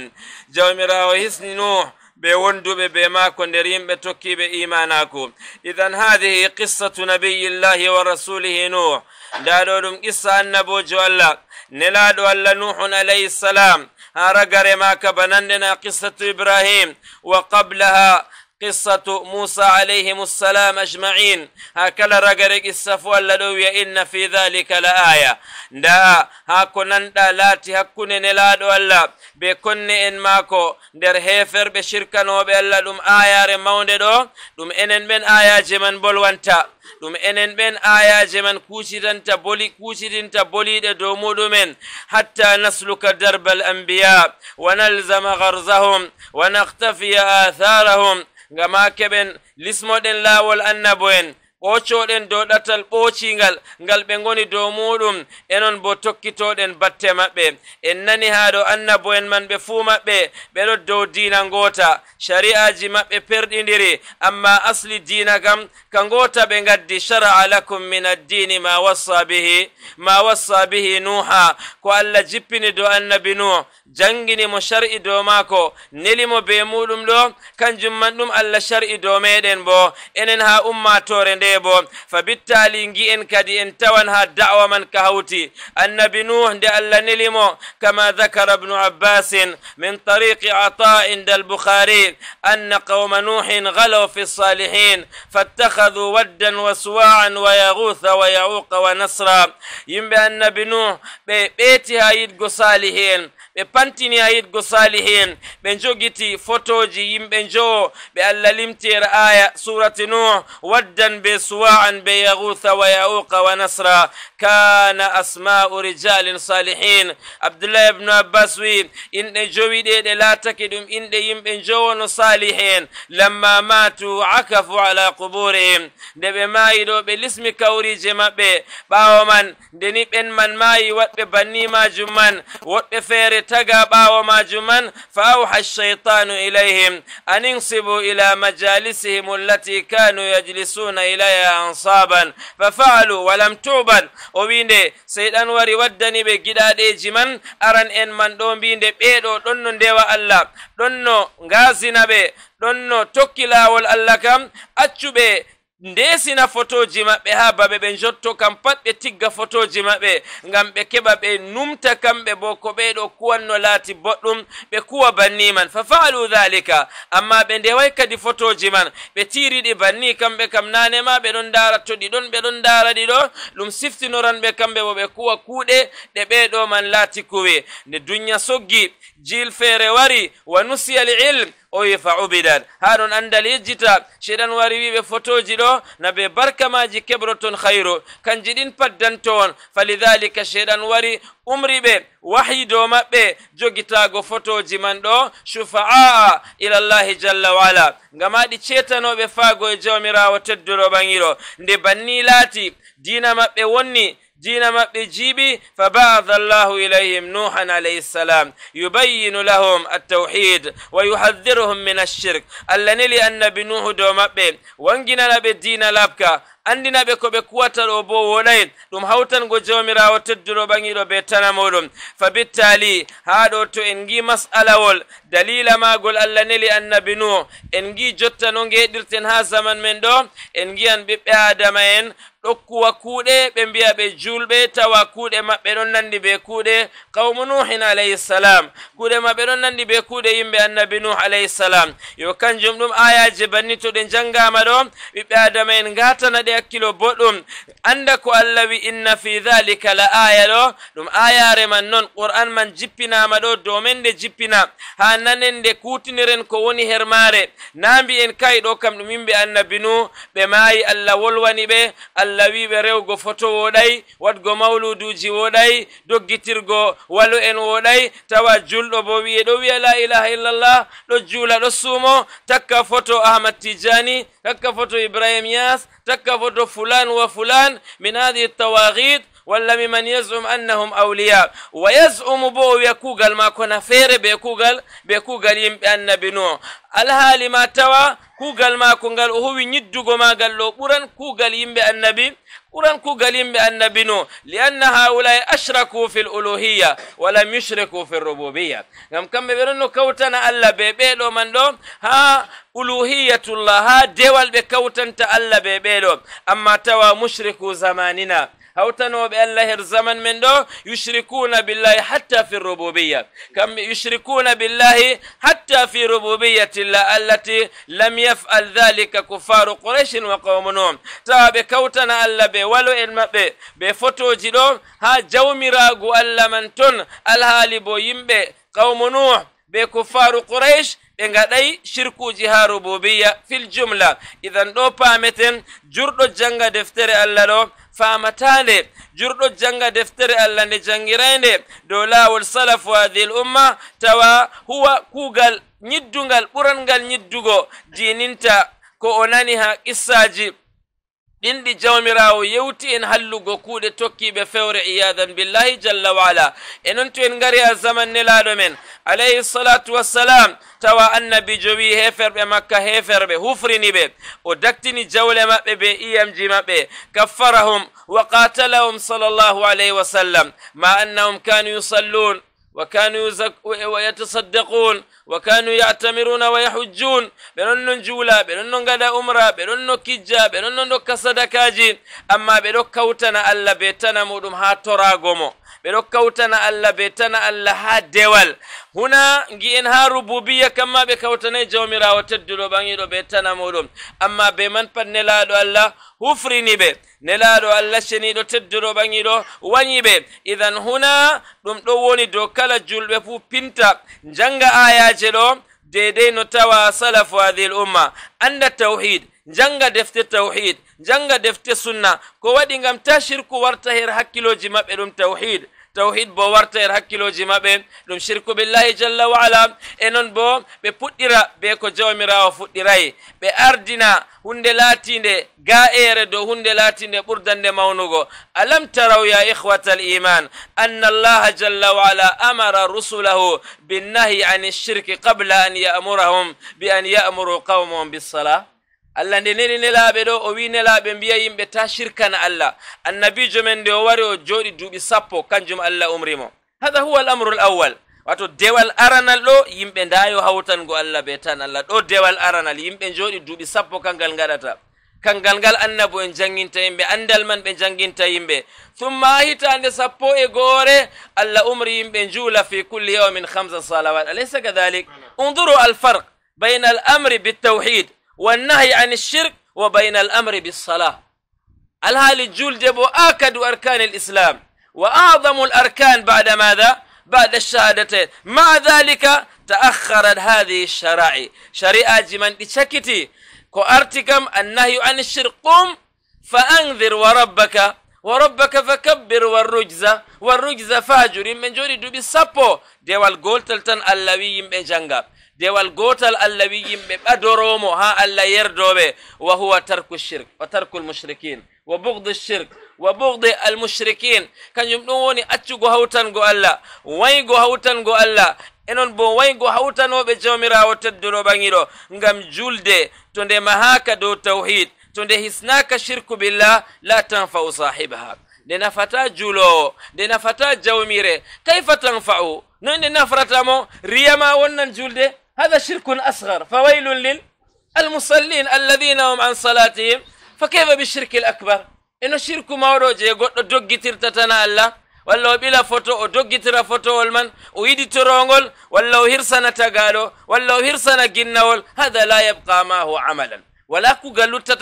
jawmirawo hisni nuh ɓe wonduɓe be maako nder yimɓe be imanako idan hadihi qissatu nabiyillahi wa rasulihi nuh dadodum ɗo ɗum qissa annabojo allah nelaɗo allah nuhun alayhi salam هارا قريما كبنن قصة إبراهيم وقبلها قصة موسى عليهم السلام أجمعين هكلا رقرق السفوة اللدوية إن في ذلك لآية دا هاكونا ندا لاتي هاكونا نلاد ولا بكون إن ماكو در هيفر بشركة نوبي اللا دم آية رمون دو دم إنن بن آية جمن بلوانتا دم إنن بن آية جمن كوشدن تبولي كوشدن تبولي دو مدومن حتى نسلك درب الأنبياء ونلزم غرزهم ونختفي آثارهم ngam ha keɓen lismoɗen laawol annabo en ɓocoɗen dow ɗatal ɓocingal ngal ɓe goni dow muɗum enon bo tokkitoɗen batte maɓɓe en nani ha ɗo annabo en man ɓe fuu maɓɓe ɓeɗo dow diina ngota shari'aji maɓɓe perɗidiri amma asli diina kam ka ngota ɓe gaddi shara'a lakum min addini ma wassa bihi ma wassa bihi nuha ko allah jippini dow annabi nuh jangini mo shar'i dow maako nelimo be muɗum ɗo kanjum man ɗum allah shar'i dow meɗen bo enen ha ummatore nde bo fa bittali gi'en kadi en tawan ha da'wa man ka hawti annabi nuh nde allah nelimo kama dhakara ibnu abbasin min tariqi ata inda albukhari anna qawma nuhin غلوا في الصالحين فاتخذوا ودا وسواعا ويغوث ويعوق ونسرا يمبي النبي نوح بيتها يدقو صالحين be pantini ayid go salihin be jogiti fotoji yimbe joo be allah limtira aya surati nuh waddan be suwa'an be yagutha wa yauqa wa nasra kana asma'u rijalin salihin abdullah ibn abbas wi inɗe jowi de lataki dum inde yimbe yimɓe no salihin lamma matu akafu ala quburihim de be mayido be ɓe lismi kawrije mabbe bawo man deni ben man mayi wadbe banni majum man woɗɓe fere تقابا جمن فأوحى الشيطان إليهم أن انصبوا إلى مجالسهم التي كانوا يجلسون إليها أنصابا ففعلوا ولم توبا وبين سيد أنور ودني بجداد جمن أرن إن من دون بين بيدو دون ديو الله دون غازي نبي دون توكي لاول الله كم kam ndesina fotoji maɓɓe ha babe ɓe jotto kam pat ɓe tigga fotoji maɓɓe ngam ɓe keɓa ɓe numta kamɓe bo ko ɓeɗo kuwanno laati boɗɗum ɓe kuwa banni man fa faalu dhalika amma ɓe ndewai kadi fotoji man ɓe tiriɗi banni kamɓe kam nanema ɓe ɗon dara to ɗi ɗon ɓe ɗon dara ɗi ɗo ɗum siftinoranɓe kamɓe bo ɓe kuwa kuuɗe ɗe ɓeɗo man laati kuwe nde duniya soggi jil feere wari wa nusiyal ilm o yefa ubidan haɗon andal yejjita sheɗan wari wiɓe fotoji ɗo na be barkamaji keɓroton hayru kanji ɗin paddanto on falidhalika sheɗan wari umriɓe wahyi dow maɓɓe jogitago fotoji man ɗo shufa'a ila llahi jalla wala ngam aɗi cetanoɓe faago e jawmirawo tedduɗo ɓaŋiro nde banni laati dina maɓɓe wonni دين مبي جيبي فبعث الله إليهم نوحا عليه السلام يبين لهم التوحيد ويحذرهم من الشرك اللني لأن بنوح دو مبي وانجنا نبي دين لابكا andina ɓe ko ɓe kuwata ɗo bo wolayin ɗum hawtango jawmirawo tedduɗo ɓaŋiɗo be tana fa bittali ha ɗo to en gi mas'alawol dalila magol allah neli annabi nuh en gi jotta no geɗirten ha zaman men ɗo en giyan ɓiɓɓe adama en ɗokkuwa kuuɗe ɓe mbiya ɓe julɓe tawa kuuɗe maɓɓe ɗon nandi be kuuɗe qawmu nuhin alayhisalam kuuɗe maɓɓe ɗon nandi be kuuɗe yimɓe annabi nuh alayhisalam yo kanjum ɗum ayaji banni to ɗe janngama ɗo ɓiɓɓe adama en ngatana ɗe hakkilo boɗɗum anda ko allah wi inna fi dhalika la aya ɗo ɗum ayare man noon qur'an man jippinama ɗo domen nde jippina ha nanen nde kutiniren ko woni hermare na mbi en kay ɗo kam ɗum yimɓe annabi nuh ɓe maayi allah wolwani ɓe allah allah wi ɓe rewgo foto woɗay wadgo mawluduji woɗay doggitirgo walu en woɗay tawa julɗo bo wiye ɗo wiya la ilaha illallah ɗo juula ɗo suumo takka foto ahmad tijani takka foto ibrahim yas takka foto fulan wa fulan min hadihi tawagid ولا ممن يزعم أنهم أولياء ويزعم بو يكوغل ما كنا فير بيكوغل بيكوغل يمبأن بنوع الهالي ما توا كوغل ما كونغل وهو يندوغ ما قال له قران كوغل يمبأن نبي قران كوغل يمبأن بنوع لأن هؤلاء أشركوا في الألوهية ولم يشركوا في الربوبية نعم كم بيرنو كوتنا ألا بيبيلو من دو ها ألوهية الله ها ديوال بكوتن تألا بيبيلو أما توا مشركو زماننا هوتنو بالله الزمن من دو يشركون بالله حتى في الربوبية كم يشركون بالله حتى في ربوبية الله التي لم يفعل ذلك كفار قريش وقوم نوم تابي كوتنا ألا بي ولو إلما بي بفوتو جلو ها جو مراغو ألا من تن الهالي بو يمبي قوم نوح بكفار قريش ɓe gaɗay shirkuji ha rububiya fil jumla idan ɗo pameten jurɗo janga deftere allah ɗo famatande jurɗo janga deftere allah nde jangirande dow lawol salafu hadi l umma tawa huwa kugal nyiddugal ɓurangal nyiddugo dininta ko o nani ha qissaji ɗin ɗi jawmirawo yewti en hallugo kuuɗe tokkiɓe fewre iyadan billahi jalla wa ala e noon to en ngari a zaman nelaɗo men alayhi salatu wassalam tawa annabijo wi heferɓe makka heferɓe hufrini ɓe o daktini jawle maɓɓe be iyamji maɓɓe kaffarahum wa qatalahum sallllahu alayhi wa sallam ma annahum kanu yusallun وكانوا يزك... ويتصدقون وكانوا يعتمرون ويحجون بنن جولا بنن غدا أمرا بنن كجا بنن دوك صدكاجين اما بدوك كوتنا ألا بيتنا مودم هاتورا توراغومو ɓeɗo kawtana allah ɓe tana allah ha dewal huna gi en ha rububiya kamma ɓe kawtanai jawmirawo tedduɗo ɓangiɗo ɓe tana muɗum amma be man pat nelaɗo allah hufrini ɓe nelaɗo allah ceniɗo tedduɗo ɓangiɗo wayi ɓe idan huna ɗum ɗo woni dow kala julɓe fuu pinta janga ayaje ɗo dedei no tawa salafu hadhil umma anda tawhid janga defte tawhid janga defte sunna ko waɗi gam ta shirku warta her hakkiloji maɓɓe ɗum tawhid توحيد بوورتا يرحكيلو جمابي دم شركو بالله جل وعلا انون بو بي پوتيرا كو جوميرا وفوتيراي بي أردنا هند لاتيند غا اير دو هند لاتيند بردن دي ألم تروا يا إخوة الإيمان أن الله جل وعلا أمر رسله بالنهي عن الشرك قبل أن يأمرهم بأن يأمروا قومهم بالصلاة allah nde neni nelaɓe ɗo o wi nelaɓe mbiya yimɓe ta shirkana allah annabijo men nde o wari o jooɗi duuɓi sappo kanjum allah umrimo hada huwa l amru l awwal wato dewal aranal ɗo yimɓe ndayo hawtango allah be tan allah ɗo dewal aranal yimɓe jooɗi duuɓi sappo kangal gaɗata kangal ngal annabu en janginta yimɓe andal man ɓe janginta yimɓe thumma hitande sappo e goore allah umri yimɓe juula fi kulli yawmin hamsa salawat alaysa kadalik unduru alfarq bayna al amri bitawhid والنهي عن الشرك وبين الأمر بالصلاة الهال الجول جبوا آكد أركان الإسلام وأعظم الأركان بعد ماذا؟ بعد الشهادتين مع ذلك تأخرت هذه الشرائع شريعة جمان تشكتي كأرتكم النهي عن الشرك قم فأنذر وربك وربك فكبر والرجز والرجز فاجر من جوري دوبي سابو ديوال جولتلتن اللوي يمبي جنجاب dewal gotal allah wi yimɓe ɓadoromo ha allah yerdoɓe wa huwa tarku shirk wa tarku lmushrikin wa bugdi shirk wa bugdi almushrikin kanjum ɗum woni accugo hawtango allah waygo hawtango allah enon bo waygo hawtanoɓe jawmirawo tedduɗo ɓaŋiɗo ngam julde to nde mahaka dow tawhid to nde hisnaka shirku billah la tanfa'u sahibaha nde nafata julowo nde nafata jawmire kayfa tanfa'u noy nde nafratamo riyama wonnan julde هذا شرك أصغر فويل للمصلين الذين هم عن صلاتهم فكيف بالشرك الأكبر إنه شرك ما روج يقول دوغي ترتتنا الله ولا بلا فوتو أو دوغي ترى فوتو والمن ويدي ترونغل ولا هرسنا تقالو ولا هرسنا جنول هذا لا يبقى ما هو عملا ولا كوغلوتا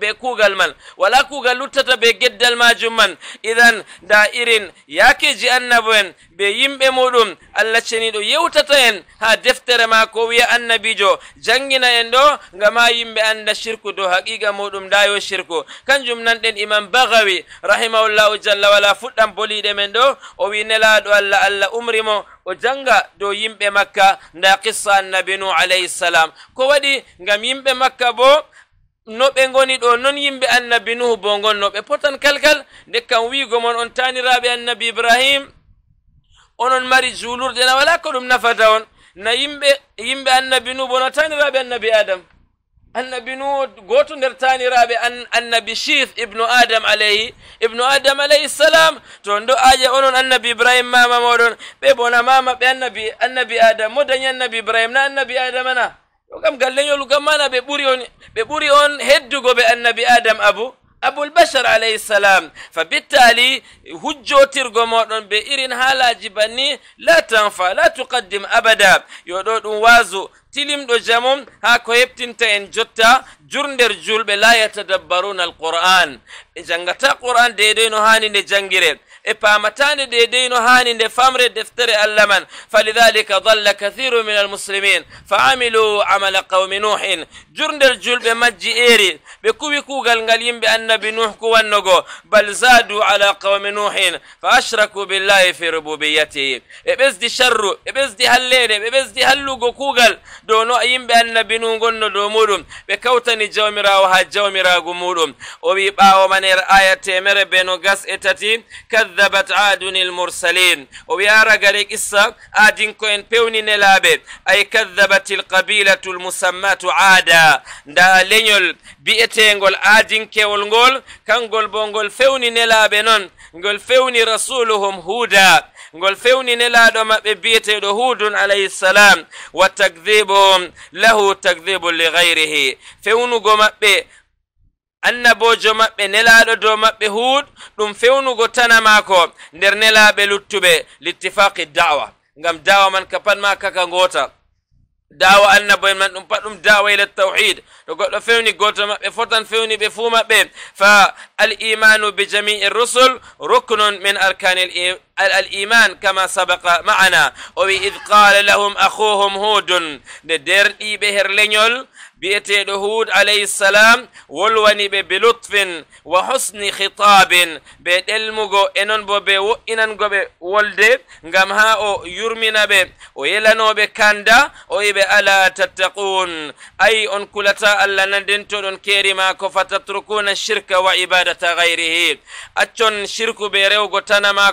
بكوغل من ولا كوغلوتا بجد الماجم من اذا دائرين ياكي جي النبوين be yimɓe muɗum allah ceniɗo yewtata en ha deftere ma ko wiya annabijo jangina en ɗo ngam ha yimɓe anda shirku dow haqiqa muɗum dayo shirku kanjum nanɗen imam bagawi rahimahullahu jalla wala fuɗɗam boliɗe men ɗo o wi nelaɗo allah allah umrimo o janga dow yimɓe makka nda qissa annabi nu alayhi salam ko waɗi ngam yimɓe makka bo no ɓe ngoni ɗo noon yimɓe annabi nuhu bo ngonno potan kalkal nde kam wiigo mon on taniraɓe annabi ibrahim onon mari julurde na wala ko ɗum nafata on na yimɓe yimɓe annabi nu bona taniraɓe annabi adam annabi nu goto nder taniraɓe annabi shif ibnu adam alayhi ibnu adam alayhi salam to ndo aja onon annabi ibrahim mama moɗon ɓe bona mama ɓe annabi annabi adam mo dañi annabi ibrahim na annabi adam ana to kam galleñolu kam mana ɓe ɓuri on ɓe ɓuri on heddugo ɓe annabi adam abou ابو البشر عليه السلام فبالتالي هجو ترغمون بيرين هالا جباني لا تنفع لا تقدم ابدا يودو وازو تلم دو جامون ها كويبتينتا ان جوتا جورندر جول بلا يتدبرون القران جانغتا قران ديدينو هاني ني إبامتان دي دين هان دي فامر دفتر اللمن فلذلك ضل كثير من المسلمين فعملوا عمل قوم نوح جرند الجلب مجي إيري بكوي كوغل نغليم بأن بنوح كوانوغو بل زادوا على قوم نوح فأشركوا بالله في ربوبيته إبز دي شر إبز دي هلين إبز دي هلوغو كوغل دونو أيم بأن بنوغ نلومودم بكوتني جومرا وها جومرا غمودم وبيباو منير آية تيمر بنو غس إتتي كذ كذبت عاد المرسلين وبيارا غري إسا آدين كوين بيوني نلابت أي كذبت القبيلة المسماة عادا دا لنيول بيئتينغول آدين كيولنغول كانغول بونغول فيوني نلابنون ngol fewni rasuluhum huda ngol fewninelaɗo maɓɓe biyeteɗo hudun هود عليه السلام وتكذيبهم له تكذيب لغيره فيونو maɓɓe annabojo maɓɓe nelaɗo dow maɓɓe huud ɗum fewnugo tana maako nder nelaɓe luttuɓe littifaqi dawa ngam dawa man ka pat ma kaka ngota dawa annabo en man ɗum pat ɗum dawa ila tawhid to goɗɗo fewni goto maɓɓe fotan fewni ɓe fuu maɓɓe fa al imanu bi jami'i rusul ruknun min arkani al iman kama sabaqa ma'ana o wi id qala lahum akhuhum hudun nde derɗiɓe her leñol بيتيدو هود عليه السلام ولوني بلطف وحسن خطاب بيت المغو انن بوبي وئنن غوبي ولد غام ها او يرمينا بي او يلانو بي كاندا او يبي الا تتقون اي ان كلتا الله نندنتو دون كيرما كو فتتركون الشرك وعباده غيره اتون شرك بي رewgo tanama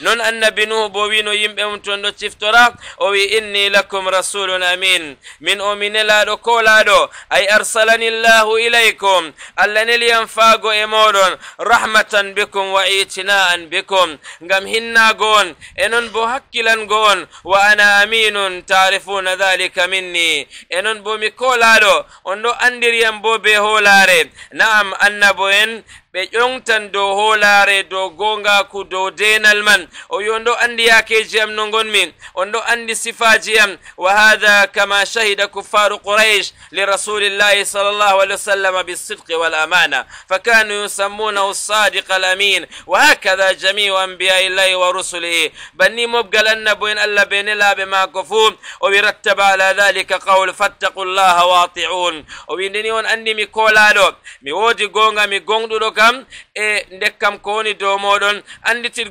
نون ان بنو nuh bo wino yimɓe mum ton ɗo ciftora o wi inni lakum rasulun amin min o minelaɗo kolaɗo ولو أي أرسلني الله إليكم ألني لينفاق إمور رحمة بكم وإيتناء بكم قم هنا قون إنن بوهكلا قون وأنا أمين تعرفون ذلك مني إنن بو بمكولالو أنو أندريان بو بيهولاري نعم أنبوين be yongtan do holare do gonga ku do denal man o yondo andi yake jiyam no gonmi ondo andi sifajiyam wa hadha kama shahida kuffaru quraish li rasulillahi sallallahu alaihi wasallam bis sidqi wal amana fa kanu yusammuna as sadiq al amin wa hakadha jami'u anbiya'i llahi wa rusulihi banni mobgalan nabuin alla bene la be ma kofu o wirattaba ala dhalika qawl fattaqullaha wa ati'un o windini on andi mi kolado mi wodi gonga mi gongdudo ka am e ndekkam ko woni dow moɗon anditir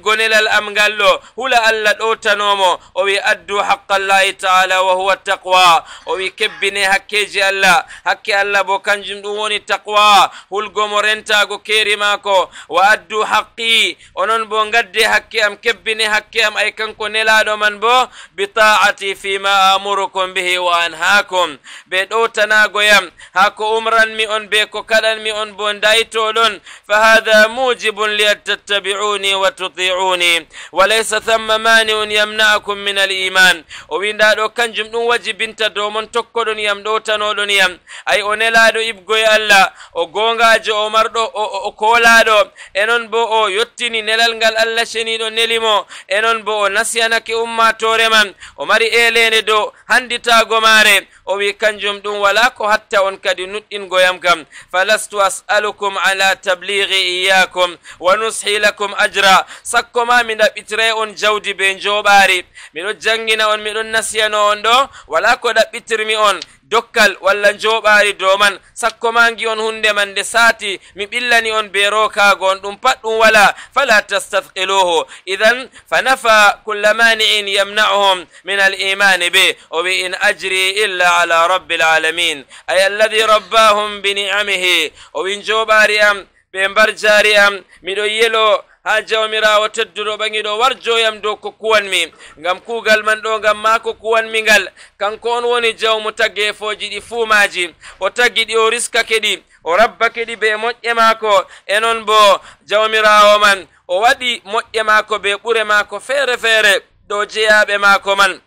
am ngal ɗo hula allah ɗowtanomo owi addu haqqallahi taala wa huwa taqwa o kebbine hakkeji allah hakke allah bo kanjum ɗum woni taqwa hulgomo rentago keeri maako wa addu haqqi onon bo gadde hakke am kebbine hakke am ay kanko nelaɗo man bo bi taati fima amurukum bihi wa anhakum ɓe ɗowtanago yam ha ko umranmi on be ko kaɗanmi on bo daytoɗon فهذا موجب لتتبعوني وتطيعوني وليس ثم مانع يمنعكم من الإيمان وبندا دو كان دون واجب انت دومن تكدون يم دو تنودون يم أي أونلا دو يا الله وقونغا جو أمر دو وكولا دو enon bo o yottini nelal ngal allah ceniɗo nelimo enon bo نسيانك nasiyanake ummatorema o mari دو هندي تاغو ماري o wi kanjum ɗum wala ko hatta on kadi nuɗɗingoyam kam falastu as'alukum ala tablighi iyakum wa nushi lakum ajra sakko ma mi ɗaɓɓitire on jawdi be joɓari miɗo jangina on miɗon nasiyano on ɗo wala ko ɗaɓɓitirmi on dokkal walla njoɓaari dow man sakko ma on hunde man nde saati mi ɓillani on be rokago on ɗum pat ɗum wala fala tastahqiluhu idan fanafa nafa kulla mani'in yamna'uhum min al imani be o wi in ajri illa ala rabbi l alamin ay alladi rabbahum bi ni'amihi o wi njoɓaari am ɓe mbar jaari am miɗo yelo ha jawmirawo tedduɗo ɓagiɗo war joyam dow ko kuwanmi gam kugal man ɗo gam ma ko kuwanmi ngal kanko on woni jawmo tagge foji ɗi fuumaji o taggui ɗi o riskake ɗi o rabbake ɗi be moƴƴe maako e noon bo jawmirawo man o waɗi moƴƴe maako be ɓure maako feere feere ɗo jeyaɓe maako man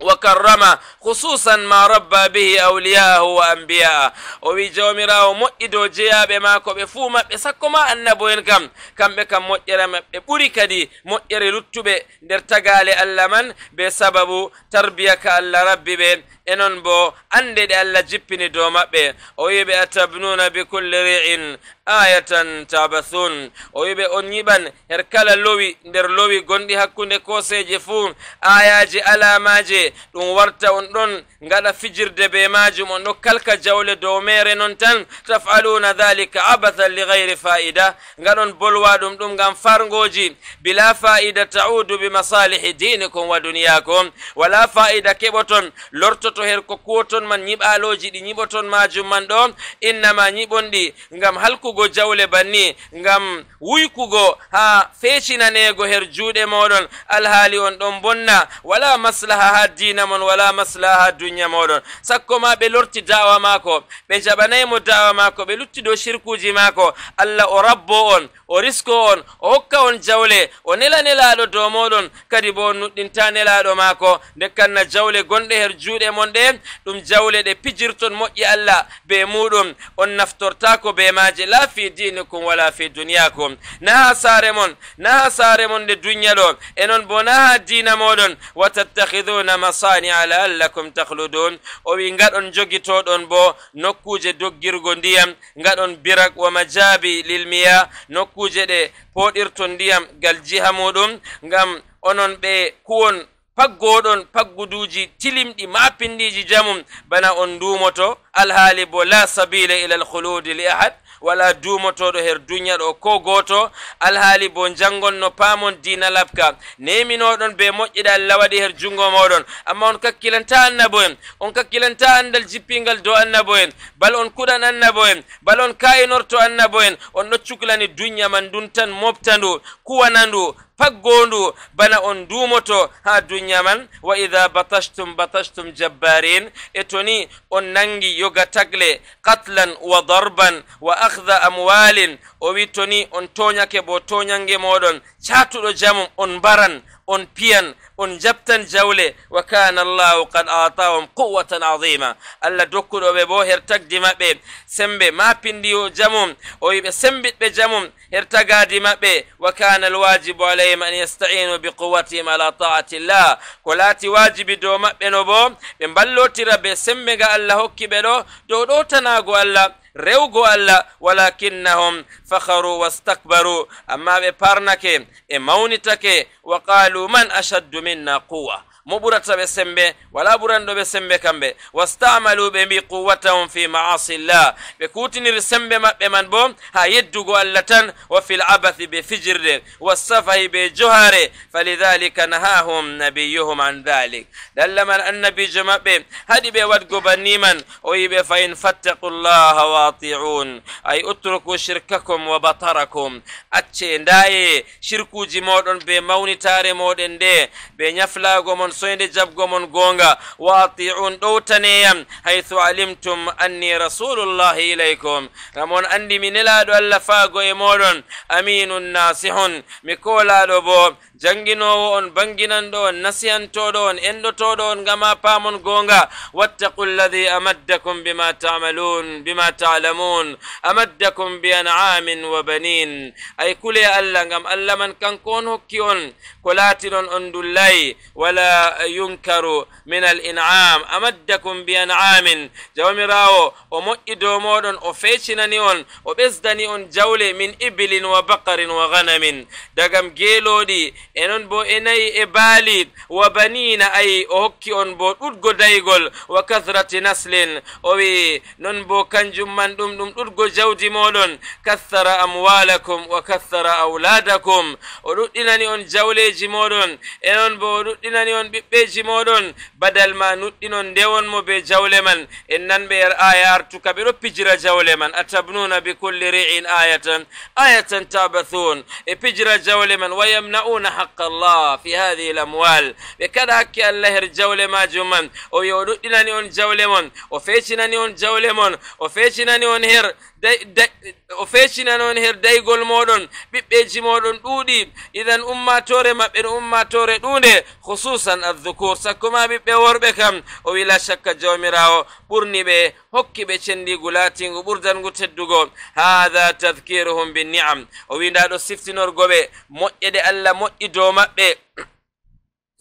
wa karrama hususan ma rabba bihi auliyahu wa ambiya'a o wi jawmirawo moƴƴi dow jeyaɓe ma ko ɓe fuu maɓɓe sakko ma annabo en kam kamɓe kam moƴƴere maɓɓe ɓuri kadi moƴƴere luttuɓe nder tagale allah man be sababu tarbiya ka allah rabbi ɓe enon bo ande ɗe allah jippini dow maɓɓe o wiɓe atabnuna bi kulle ri'in ayatan tabathun o wi ɓe on yiɓan her kala lowi nder lowi gonɗi hakkunde koseje fuu ayaji alamaje ɗum warta on ɗon gaɗa fijirde be majum on ɗo kalka jawle dow mere non tan tafaluna dhalika abathan li gayri fa'ida gaɗon bolwa ɗum ɗum gam fargoji bila fa'ida ta'udu bi masalihi dinikum wa duniyakum wala fa'ida keɓoton lortoto her ko kuwoton man yiɓaloji ɗi yiɓoton majum man ɗo innama yiɓon gam halkugo wadugo jawle banni ngam wuykugo ha fecinanego her juuɗe moɗon alhaali on ɗon bonna wala maslaha ha dina mon wala maslaha ha duniya moɗon sakko ma ɓe lorti da'wa maako ɓe jaɓanaymo da'wa maako ɓe lutti dow sirkuji maako allah o rabbo on o risko on o hokka on jawle o nela nelaɗo dow moɗon kadi bo on nuɗɗinta nelaɗo maako nde kanna jawle gonɗe her juuɗe mon ɗe ɗum jawle ɗe pijirton moƴƴi allah be muɗum on naftortako be maje la la fi dinikum wala fi duniyakum naha saremon naha saremon nde duña ɗo enon bo naha dina moɗon wa tattahiduna masania laallakum tahludun o wi ngaɗon jogitoɗon bo nokkuje doggirgo ndiyam ngaɗon birak wa majabi lilmiya nokkuje ɗe poɗirto ndiyam gal jiha muɗum ngam onon ɓe kuwon paggoɗon pagguduji tilimɗi mapindiji jamum bana on ndumoto alhaali bo la sabila ila alkhuludi li ahad wala dumotoɗo her duniya ɗo ko goto alhaali bo jangon no paamon dina labka neminoɗon be moƴƴiɗa allah waɗi her jungo moɗon amma on kakkilanta annabo en on kakkilanta andal jippingal dow annabo en bal on kuɗan annabo en bal on kayinorto annabo en on ɗo cuklani duniya man ndun tan moftandu kuwanandu pat goondu bana on duumoto ha duniya man wa ida batashtum batashtum jabbarin e toni on nangi yoga tagle katlan wa darban wa akhda amwalin o wi toni on toñake bo toñange moɗon catuɗo jamum on mbaran اون بيان اون جبتن جوله وكان الله قد اعطاهم قوه عظيمه الا دوكو به بو هرتك دي مابي سمبي ما بينديو جامون او يبي سمبيت به جامون هرتغا دي مابي وكان الواجب عليهم ان يستعينوا بقوتهم على طاعه الله ولاتي واجب دو مابي نوبو بمبلوتي ربي سمبي الله هوكي بيدو دو دوتناغو الله ريوغو ألا ولكنهم فخروا واستكبروا أما بيبارناك إموني تكي وقالوا من أشد منا قوة مبرت بسمة ولا برد بسمة كم ب واستعملوا بمي قوتهم في معاصي الله بكوتن رسمة بمن بوم هيدو قلتن وفي العبث بفجر والصفه بجهر فلذلك نهاهم نبيهم عن ذلك دلما النبي جمع بهم هدي بود قبنيما ويب فإن فتقوا الله واطيعون أي اتركوا شرككم وبطركم أتشين داي شركوا جمودن بموني تاري مودن دي سويند جاب غومون غونغا واطيعون دوتاني حيث علمتم اني رسول الله اليكم رمون اندي منيلادو الله فاغو امورون امين ناصح ميكولادو بو janginowo on banginando on nasiyantoɗo on enɗotoɗo on gama pamon gonga wattaqu lladi amaddakum bima tamalun bima talamun amaddakum bi an'amin wa banin ay kule allah gam allah man kanko on hokki on ko laatinon on dullay wala yunkaru min al in'am amaddakum bi an'amin jawmirawo o moƴƴi dow moɗon o fecinani on o ɓesdani on jawle min ibilin wa bakarin wa ganamin dagam geloɗi enon bo e nayi e baalid wa banina ay o hokki on bo ɗuɗgo daygol wa kathrati naslin o wi'i non bo kanjum man ɗum ɗum ɗuɗgo jawdi moɗon kathara amwalakum wa kathara auladakum o ɗuɗɗinani on jawleji moɗon enon bo o ɗuɗɗinani on ɓiɓɓeji moɗon badal ma nuɗɗinon ndewon mo be jawle man en nanɓe er aya artuka ɓe ɗo pijira jawle man atabnuna bi kulli ri'in ayatan ayatan tabathun e pijira jawle man wa yamna'una حق الله في هذه الأموال بكذا أكي الله رجول ما جمم ويولدنا نيون جولمون وفيشنا نيون جولمون وفيشنا نيون هير o fecina noon her daygol moɗon ɓiɓɓeji moɗon ɗuuɗi idan ummatore maɓɓe no ummatore ɗunde hususan adducour sakkoma ɓiɓɓe worɓe kam o wila shakka jawmirawo ɓurniɓe hokkiɓe cendigu latingu ɓurdangu teddugo hada tadkiruhum ni'am o windaɗo siftinorgoɓe moƴƴe de allah moƴƴi dow maɓɓe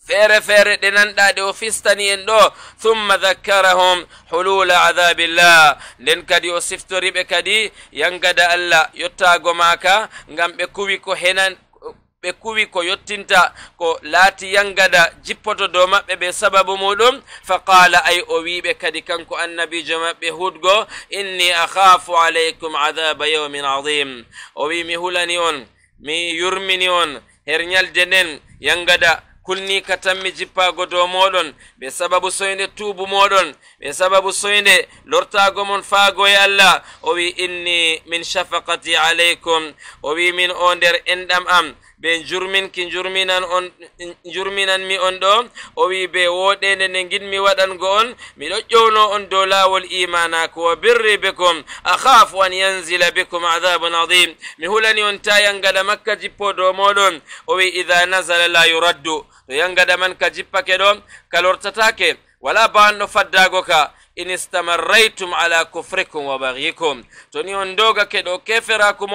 feere feere ɗe nanɗaɗe o fistani en ɗo thumma dakkarahum hulula adabillah nden kadi o siftoriɓe kadi yangada allah yottago maka ngam ɓe kuwi ko henan ɓe kuwi ko yottinta ko laati yangada jippoto dow maɓɓe ɓe sababu muɗum fa ay o wiɓe kadi kanko annabijo maɓɓe hudgo inni akhafu alaykum adaba yawmin adim o wi mi hulani on mi yurmini on her ñalde nden yangada kulni ka tammi jippago dow moɗon ɓe sababu soyde tuubu moɗon ɓe sababu soyde lortago mon faagoye allah o wi inni min shafakati alaykum o wi min o nder enɗam am jurmin ki jurminan on mi on do o wi be ne gidmi ginmi go on do jowno on do lawol imana ko birri bikum akhafu an yanzila bikum adabun adim mi hulani on ta yangaɗa makka jippo do modon o wi idha nazala la yuraddu to yangaɗa man ka jippake ɗo kalortatake wala bawanɗo faddago ka in istamarraytum ala kufrikum wa bagyikum to ni on doga keɗo keferaku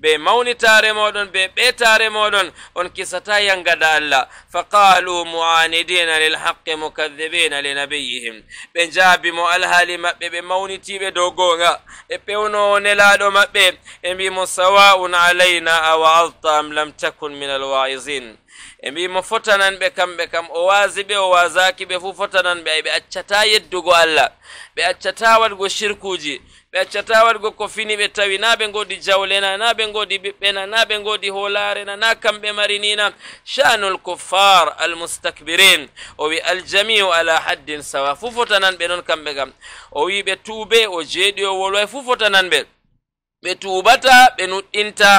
be mawnitare moɗon be ɓetare moɗon on kisata yangaɗa allah fa qalu muanidina lilhaqi mukadhibina linabiyihim ɓe jaabi mo alhaali maɓɓe ɓe mawnitiɓe dow gonga ɓe pewnowo nelaɗo maɓɓe ɓe mbimo sawa'un alayna a wa'adta am lam takun min alwa'izin e mbimo fotanan ɓe kamɓe kam o waasi ɓe o wasaki ɓe fuu fotanan ɓe ay ɓe accata yeddugo allah ɓe accata waɗgo shirkuji ɓe accata waɗgo ko fini ɓe tawi na ɓe godi jawlena na ɓe godi ɓiɓɓena na ɓe godi holarena na kamɓe marinina shanul kuffar almustakbirin o wi aljamiu ala haddin sawa fu fotanan ɓe noon kamɓe gam o wi ɓe tuube o jeeɗi o wolway fu fotanan ɓe ɓe tuubata ɓe nuɗɗinta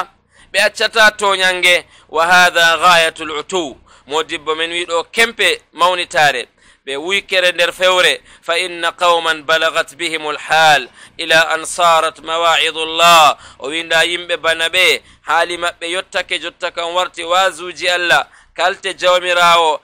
ɓe accata toñange wa hada gayatu utuw modibbo men wiɗo kempe mawnitare be wuykere nder fewre fa inna qawman balagat bihim hal ila an sarat mawa'idullah o winda yimɓe bana ɓe haali maɓɓe yottake jotta kan warti wasuji allah kalte jawmirawo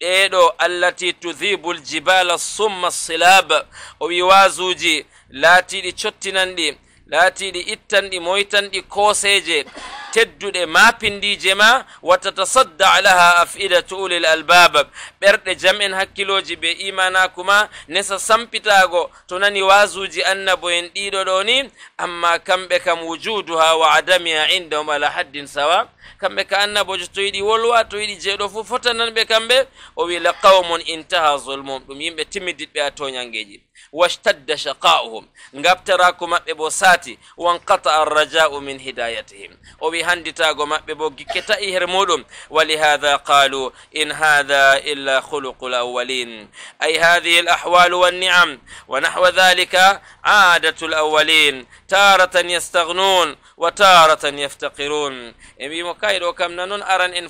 ɗeɗo allati tudhibu ljibala summa silab o wi wasuji laatiɗi cottinanɗi laati ɗi ittan ɗi moytan ɗi kooseeje tedduɗe mapindije ma watatasadda alaha afidatu ulil albab ɓerɗe jam en hakkiloji be imanaku ma nesa sampitago to nani wasuji annabo en ɗiɗo ɗo ni amma kamɓe kam wujuduha wa adamiha indahum ala haddin sawa kamɓe ka annabojo to yiɗi wolwa to yiɗi jeeɗo fuu fotananɓe kamɓe o wi la qawmun intaha zulmum ɗum yimɓe timmidiɗɓe a toñangeji واشتد شقاؤهم غابتراكو مببه بو ساتي وانقطع الرجاء من هدايتهم وبهندتاغو تاغو بو جكتا إهرمودم ولهذا قالوا إن هذا إلا خلق الأولين أي هذه الأحوال والنعم ونحو ذلك عادة الأولين تارة يستغنون وتارة يفتقرون إمي مكايدو كم ننون أران إن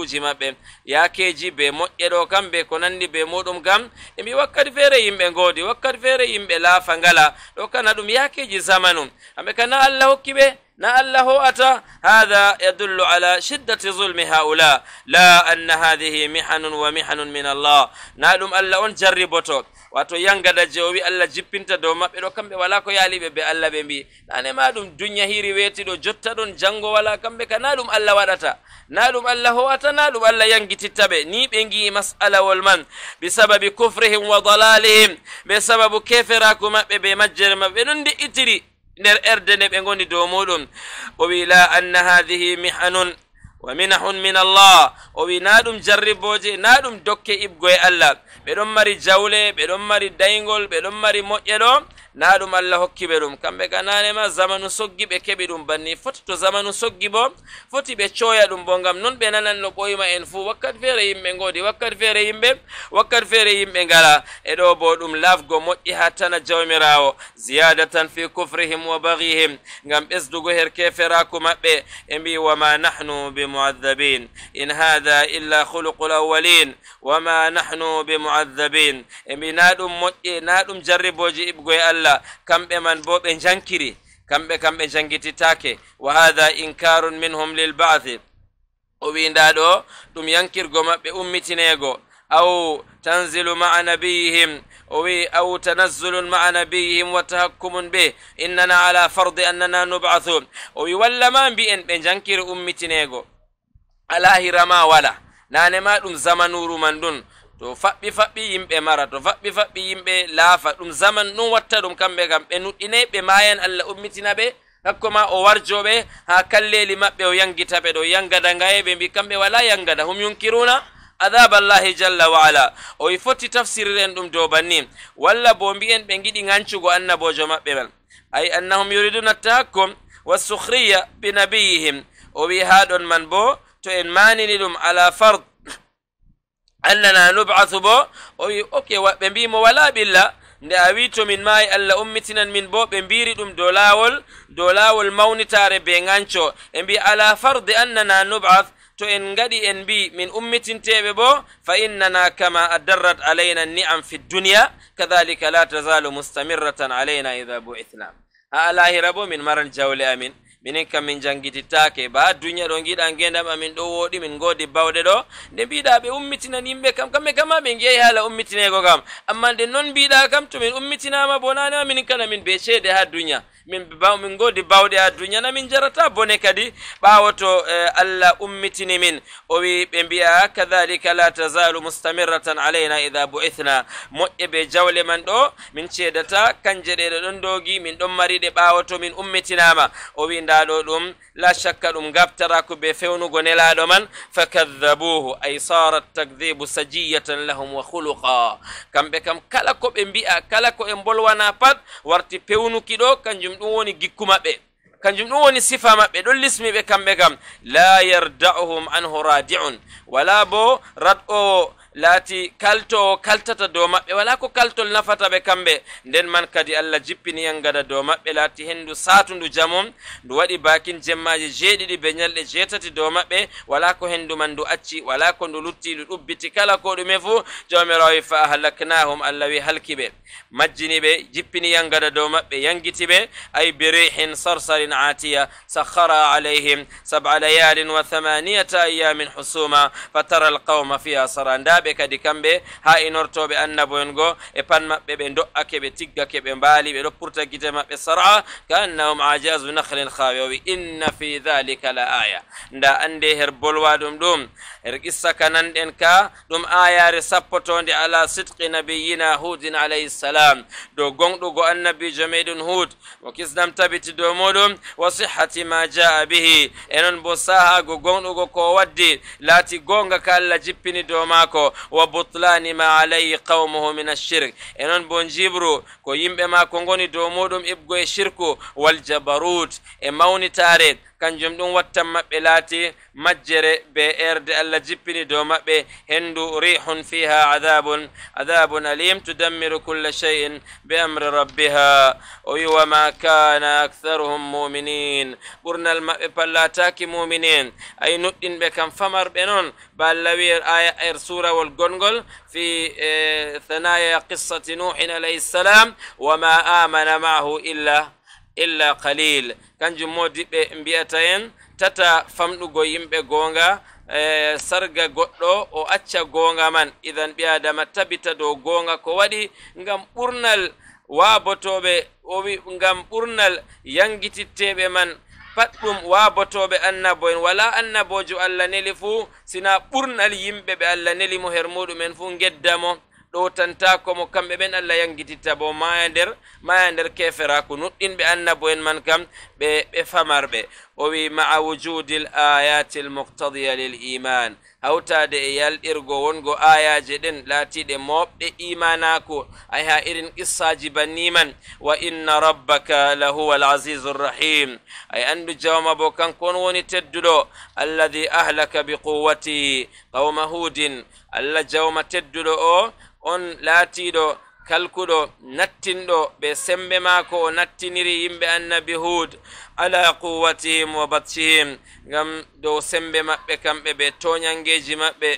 جيما بي ياكي جي بي بمؤيدو كم بي كونان بي مودوم كم إمي وكاد فيري يمبنغودي de wakkati feere yimɓe laafa ngala ɗo kana ɗum yakeji zamanu amɓe kana allah hokki ɓe na allah ho'ata hada yadullu ala shiddati zulmi haula la anna hadihi mihanun wa mihanun min allah na ɗum allah on jarriboto wato yangada je o wi allah jippinta dow maɓɓe ɗo kamɓe wala ko yaliɓe be allah ɓe mbi nane ma ɗum duniya hiri weeti ɗo jotta ɗon jango wala kamɓe ka na ɗum allah waɗata na ɗum allah howata na ɗum allah yangititta ɓe ni ɓe gi'i masalawol man bi sababi kufrihim wa dalalihim ɓe sababu keferaku maɓɓe ɓe majjere maɓɓe ɓe non di'itiri nder erde nde ɓe goni dow muɗum o wi la anna hadihi mihanun ومنح من الله وبنادم جربوجي نادم دوكي إبقوي الله بدون ماري جولة بدون ماري داينغول بدون ماري مؤيدو naaɗum allah hokki ɓe ɗum kamɓe ga nanema zamanu soggi ɓe keɓi ɗum banni foti to zamanu soggi bo foti ɓe coya ɗum bo ngam noon ɓe nanan no ɓoyima en fuu wakkati feere yimɓe ngoodi wakkati feere yimɓe wakkati feere yimɓe ngala e ɗo bo ɗum lafgo moƴƴi ha tana jawmirawo ziyadatan fi kufrihim wa bagihim ngam ɓesdugo her keferaku maɓɓe e mbi wama nahnu bimuadabin in hada illa huluqu lawalin wama nahnu bimuadabin e mbi na ɗum moƴƴi na ɗum jarriboji ibgoye allah allah kambe man bobe ɓe jankiri kambe kam ɓe jangititake wa hada inkarun minhum lil ba'thi o winda ɗo ɗum yankirgo maɓɓe ummitinego aw tanzilu maa nabiyihim o wi aw tanazzulun maa nabiyihim wa tahakkumun be innana ala fardi annana nubathu o wi walla ma mbi'en ɓe jankiri ummitinego ala hirama wala nane ma ɗum zamanuru man ɗum to faɓɓi faɓɓi yimɓe mara to faɓɓi faɓɓi yimɓe laafa ɗum zaman ɗum watta ɗum kamɓe kam ɓe nuɗɗinay ɓe mayan allah ummitina ɓe hakko ma o warjoɓe ha kalleli maɓɓe o yangita ɓe ɗo yangada ngayeɓe mbi kamɓe wala yangada hum yunkiruna adaba allahi jalla wa ala o wi foti tafsiriren ɗum dow banni walla bo mbi'en ɓe giɗi gancugo annabojo maɓɓe man ay annahum yuriduna tahakkum wasukhriya binabiyihim o wi ha ɗon man bo to en manini ɗum ala fard اننا نبعث بو اوكي وبمبي مو ولا بالله ندي من ماي الله امتنا من بو بمبيري دوم دولاول دولاول مونيتاري بينانشو امبي على فرض اننا نبعث تو ان غادي ان بي من امتين تيبي بو فاننا كما ادرت علينا النعم في الدنيا كذلك لا تزال مستمره علينا اذا بو بعثنا الله ربو من مرن الجول امين minen kam min jangititake ba duniya ɗo giɗa gendam min ɗo woɗi min godi bawɗe ɗo nde mbiɗa ɓe ummitinan yimɓe kam kamɓe kamma ɓe giyayi haala ummitinego kam amma nde noon mbiɗa kam to min ummitinama bonanima minin kana min be ceede ha duniya min min godi bawɗe ha duniya na min jarata bone kadi ɓawo to allah ummitini min o wi ɓe mbiya kadhalika la tazalu mustamirratan alayna ida bu'ithna moƴƴe ɓe jawle man ɗo min ceedata kanje ɗe ɗe ɗon dogi min ɗon mariɗe ɓawo to min ummitinama o wi ndaɗo ɗum la shakka ɗum gaftara ko ɓe fewnugo nelaɗo man fakadhabuhu ay sarat takdibu sajiyatan lahum wa khuluqa kamɓe kam kala ko ɓe mbi'a kala ko ɓe bolwana pat warti pewnuki ɗo kanjum ɗum woni gikku maɓɓe kanjum ɗum woni sifa maɓɓe ɗon lismiɓe kamɓe kam la yarda'uhum anhu radi'un wala bo rad'owo laati kalto kaltata dow maɓɓe wala ko kaltol nafata ɓe kamɓe nden man kadi allah jippini en gada dow maɓɓe laati henndu satundu jamum ndu waɗi bakin jemmaji jeeɗiɗi be ñalɗe jeetati dow maɓɓe wala ko hendu man ndu acci wala ko ndu lutti ndu ɗubbiti kala ko ɗume fuu jawmirawo fa ahlaknahum allah wi halki majjini jippini en gada dow maɓɓe yangiti ɓe ay birihin sarsarin atiya sakhara alayhim sab'a layalin wa thamaniyata ayamin husuma fatara alqawma fiha saranda sahabe kadi kambe ha annabo en go e pat maɓɓe ɓe do'ake ɓe tiggake be mbaali be do purta gite mabbe sar'a ka annahum nakhlin khawi inna fi dhalika la aya nda ande her bolwa dum ɗum her qissa kananɗen ka ɗum ayare sappotonde ala sidqi nabiyina hudin alayhi salam gongdo go annabi meɗen hud mo kisdam tabiti do modum wa sihhati ma jaa bihi bo saha go gongdo go ko waddi lati gonga ka allah jippini do mako وبطلان ما عليه قومه من الشرك انن بون جبرو كو يمبه ما كونغوني دومودوم ابغو الشرك والجبروت اماوني تاريخ kanjum ɗum wattan maɓɓe laati majjere be erde allah jippini dow maɓɓe hendu rihun fiha adabun adabun alim tudammiru kulla shay'in bi amri rabbiha o wi ma kana aktharuhum muminin ɓurnal maɓɓe pallataki muminin ay nuɗɗinɓe kam famarɓe noon ba allah wi aya er surawol gongol fi thanaya qissati nuhin alayhi salam wama amana maahu illa illa qalil kanjum modiɓɓe mbiyata en tata famɗugo yimɓe goonga e, sarga goɗɗo o acca goonga man idan ɓi adama tabita dow goonga ko waɗi ngam ɓurnal waabotoɓe owi ngam ɓurnal yangititteɓe man pat ɗum waabotoɓe annabo en wala annabojo allah neli fuu sina ɓurnal yimɓe ɓe allah neli mo her muɗumen fuu geddamo ɗo tanta komo kamɓe ɓen allah yangititta bo maya nder maya nder kefera ko nuɗɗinɓe annabo en man kam ɓe ɓe famarɓe o wi maa wujudi l ayati l muqtadiya lil iman hawtade e yalɗirgo wongo ayaje ɗen laatiɗe moɓɗe imanako ay ha irin qissaji banniman wa inna rabbaka la huwa l asisu rrahim ay andu jawma bo kankon woni tedduɗo alladi ahlaka bi quwwatihi qawma hudin allah jawma teddudo o on laatiɗo kalkuɗo nattinɗo ɓe sembe maako o nattiniri yimɓe annabi hud ala quwwatihim wa batshihim ngam dow sembe maɓɓe kamɓe ɓe toñangeji maɓɓe